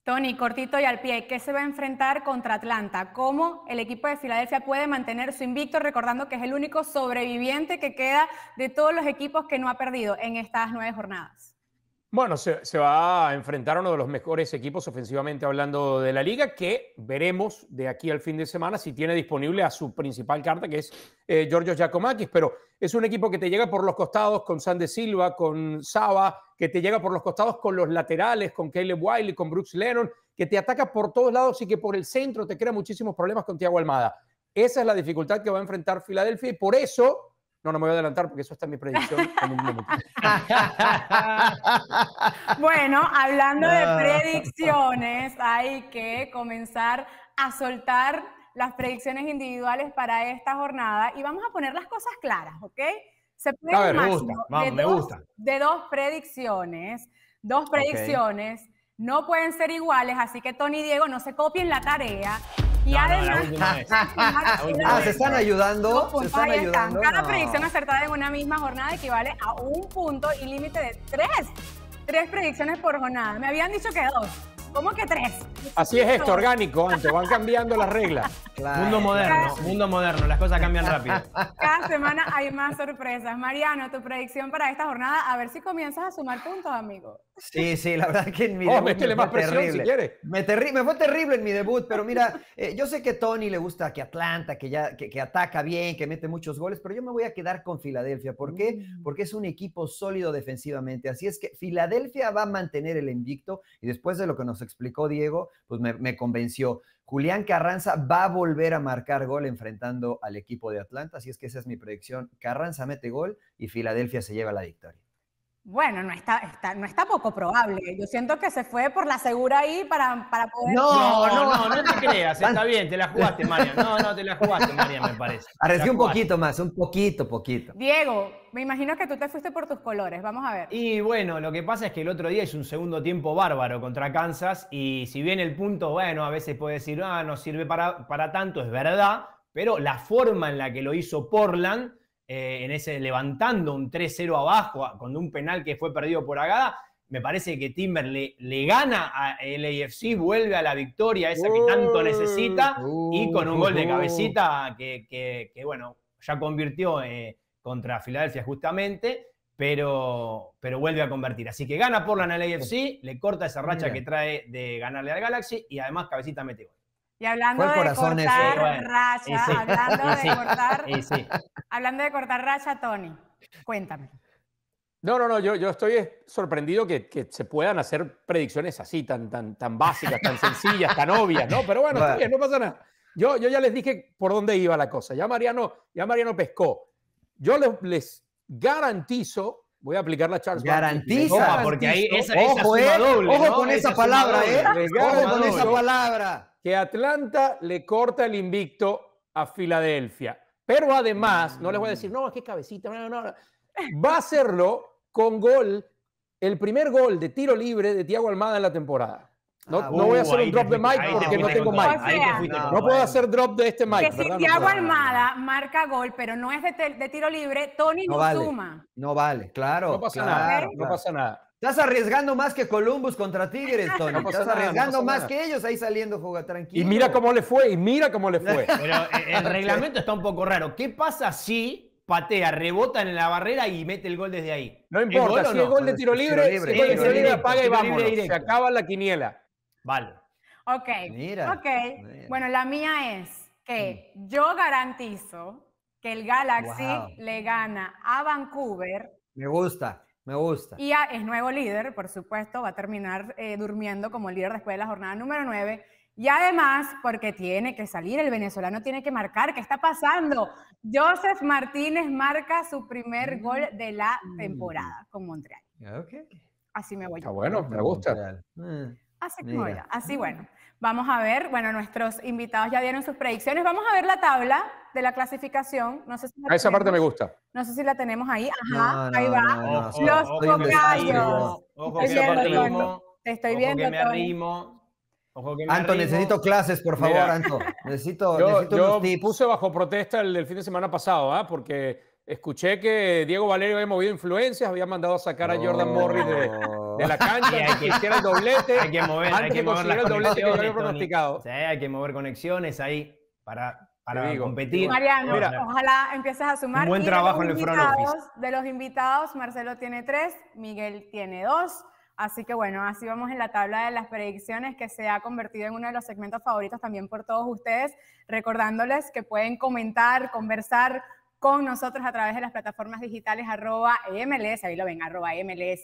Speaker 1: Tony, cortito y al pie, ¿qué se va a enfrentar contra Atlanta? ¿Cómo el equipo de Filadelfia puede mantener su invicto, recordando que es el único sobreviviente que queda de todos los equipos que no ha perdido en estas nueve jornadas?
Speaker 6: Bueno, se, va a enfrentar a uno de los mejores equipos ofensivamente hablando de la liga, que veremos de aquí al fin de semana si tiene disponible a su principal carta, que es eh, Giorgio Giacomakis. Pero es un equipo que te llega por los costados con Sande Silva, con Saba, que te llega por los costados con los laterales, con Caleb Wiley, con Brooks Lennon, que te ataca por todos lados y que por el centro te crea muchísimos problemas con Tiago Almada. Esa es la dificultad que va a enfrentar Filadelfia y por eso no, no me voy a adelantar porque eso está en mi predicción
Speaker 1: bueno, hablando de predicciones, hay que comenzar a soltar las predicciones individuales para esta jornada y vamos a poner las cosas claras, ¿ok? Se puede me gusta, de, dos, predicciones, dos predicciones, no pueden ser iguales, así que Tony y Diego no se copien la tarea. Y además, se están
Speaker 4: ayudando. Cada
Speaker 1: predicción acertada en una misma jornada equivale a un punto y límite de tres. Tres predicciones por jornada. Me habían dicho que dos. ¿Cómo que tres? Así es esto,
Speaker 6: orgánico, Te Van
Speaker 3: cambiando las reglas. Mundo moderno, mundo moderno. Las cosas cambian rápido.
Speaker 1: Cada semana hay más sorpresas. Mariano, tu predicción para esta jornada, a ver si comienzas a sumar puntos, amigo.
Speaker 4: Sí, sí, la verdad que en mi oh, debut más presión terrible. si Me, fue terrible en mi debut, pero mira, eh, yo sé que Tony le gusta que Atlanta, que ya que, ataca bien, que mete muchos goles, pero yo me voy a quedar con Filadelfia. ¿Por qué? Mm. Porque es un equipo sólido defensivamente. Así es que Filadelfia va a mantener el invicto y después de lo que nos explicó Diego, pues me, me convenció. Julián Carranza va a volver a marcar gol enfrentando al equipo de Atlanta, así es que esa es mi predicción. Carranza mete gol y Filadelfia se lleva la victoria.
Speaker 1: Bueno, no está, no está poco probable. Yo siento que se fue por la segura ahí para, para poder. No, no, no, no, te creas.
Speaker 3: Está bien, te la jugaste, María. No, no, te la jugaste, María, me parece.
Speaker 4: Arreció un poquito más, un poquito, poquito.
Speaker 1: Diego, me imagino que tú te fuiste por tus colores. Vamos a ver.
Speaker 3: Y bueno, lo que pasa es que el otro día es un segundo tiempo bárbaro contra Kansas. Y si bien el punto, bueno, a veces puede decir, ah, no sirve para, para tanto, es verdad. Pero la forma en la que lo hizo Portland eh, en ese, levantando un 3-0 abajo con un penal que fue perdido por Agada. Me parece que Timber le, gana a AFC, vuelve a la victoria esa que tanto necesita y con un gol de cabecita que, bueno, ya convirtió eh, contra Filadelfia justamente, pero, pero vuelve a convertir. Así que gana por al AFC, le corta esa racha que trae de ganarle al Galaxy y además cabecita mete gol.
Speaker 1: Y hablando de cortar raza hablando, de cortar, Tony, cuéntame.
Speaker 6: No, no, no, yo, yo estoy sorprendido que, que, se puedan hacer predicciones así, tan, tan, tan básicas, tan sencillas, tan obvias, ¿no? Pero bueno, está bien, no pasa nada. Yo, yo ya les dije por dónde iba la cosa. Ya Mariano, ya Mariano pescó. Yo les, les garantizo Voy a aplicar la Charles Garantiza. porque ahí esa, esa ojo, eh. doble, ojo con esa, palabra, eh. Ojo con esa
Speaker 4: palabra
Speaker 6: que Atlanta le corta el invicto a Filadelfia. Pero además, no les voy a decir, no, es que cabecita, no, no, Va a hacerlo con gol, el primer gol de tiro libre de Tiago Almada en la temporada. No, ah, voy a hacer un drop de Mike porque no tengo Mike. no, puedo hacer drop de este Mike. Que si Tiago Almada
Speaker 1: marca gol, pero no es de, tiro libre, Tony no, vale,
Speaker 4: No vale, claro. No pasa nada, claro. no pasa nada. Estás arriesgando más que Columbus contra Tigres, Tony. Estás arriesgando más que ellos ahí saliendo juega tranquilo. Y mira cómo le
Speaker 6: fue, y mira cómo le fue. Pero
Speaker 3: eh, el reglamento está un poco raro. ¿Qué pasa si patea, rebota en la barrera y mete el gol desde ahí? No importa, si el gol de tiro libre, se tiro
Speaker 6: libre, Se acaba la quiniela. Vale.
Speaker 1: Ok. Mira. Bueno, la mía es que mm. yo garantizo que el Galaxy le gana a Vancouver.
Speaker 4: Me gusta. Me gusta. Y
Speaker 1: es nuevo líder, por supuesto, va a terminar eh, durmiendo como líder después de la jornada número 9. Y además, porque tiene que salir, el venezolano tiene que marcar. ¿Qué está pasando? Joseph Martínez marca su primer mm. gol de la temporada con Montreal. Así me voy. Está ah,
Speaker 6: bueno, me gusta. Ah,
Speaker 1: Así Así bueno. Vamos a ver, bueno, nuestros invitados ya dieron sus predicciones. Vamos a ver la tabla de la clasificación. No sé si Esa parte me gusta. No sé si la tenemos ahí. Ajá, ahí va. los cocayos. Ojo, que viendo, Te estoy ojo viendo. Que me arrimo. Ojo que me Anto, necesito
Speaker 4: clases, por favor, Anto. Necesito, yo, necesito
Speaker 6: puse bajo protesta el del fin de semana pasado, ¿ah? porque escuché que Diego Valerio había movido influencias, había mandado a sacar a Jordan Morris de, de la cancha, hay que hiciera el
Speaker 3: doblete. Hay que mover, hay que mover el pronosticado. Sí, hay que mover conexiones ahí para para competir. Mariano, Mira,
Speaker 1: ojalá empieces a sumar. Buen trabajo en el front office. de los invitados, Marcelo tiene tres, Miguel tiene dos. Así que bueno, así vamos en la tabla de las predicciones que se ha convertido en uno de los segmentos favoritos también por todos ustedes, recordándoles que pueden comentar, conversar con nosotros a través de las plataformas digitales arroba e MLS, ahí lo ven, arroba e MLSES,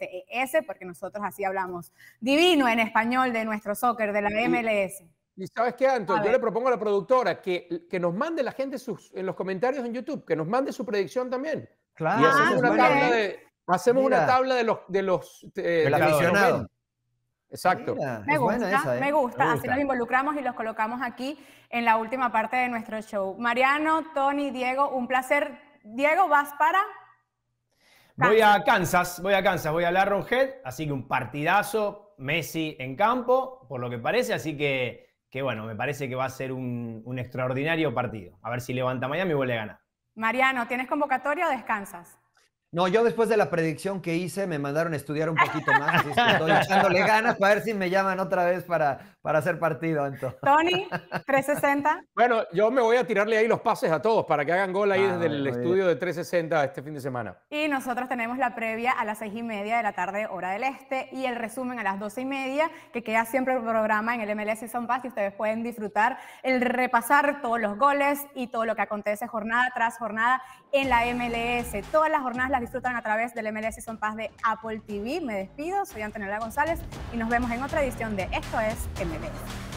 Speaker 1: e porque nosotros así hablamos divino en español de nuestro soccer, de la MLS. Y sabes qué, Antonio, yo le
Speaker 6: propongo a la productora que, que nos mande la gente en los comentarios en YouTube, que nos mande su predicción también. Claro. Ah, hacemos una tabla de, los de los eh, aficionados. Exacto. me, gusta, ¿eh? me, gusta, así nos
Speaker 1: involucramos y los colocamos aquí en la última parte de nuestro show. Mariano, Tony, Diego, un placer. Diego, vas para
Speaker 3: Voy a Kansas, voy a Kansas, voy a Jet, así que un partidazo, Messi en campo, por lo que parece, así que que bueno, me parece que va a ser un, extraordinario partido. A ver si levanta Miami y vuelve a ganar.
Speaker 1: Mariano, ¿tienes convocatoria o descansas?
Speaker 4: No, yo después de la predicción que hice me mandaron a estudiar un poquito más, así que estoy echándole ganas para ver si me llaman otra vez para, para hacer partido. Entonces.
Speaker 1: Tony,
Speaker 6: 360. Bueno, yo me voy a tirarle ahí los pases a todos para que hagan gol ahí ah, desde el estudio de 360 este fin de semana.
Speaker 1: Y nosotros tenemos la previa a las seis y media de la tarde, hora del este, y el resumen a las doce y media, que queda siempre el programa en el MLS son Pass y ustedes pueden disfrutar el repasar todos los goles y todo lo que acontece jornada tras jornada en la MLS. Todas las jornadas las disfrutan a través del MLS Son Paz de Apple TV. Me despido, soy Antonella González y nos vemos en otra edición de Esto es MLS.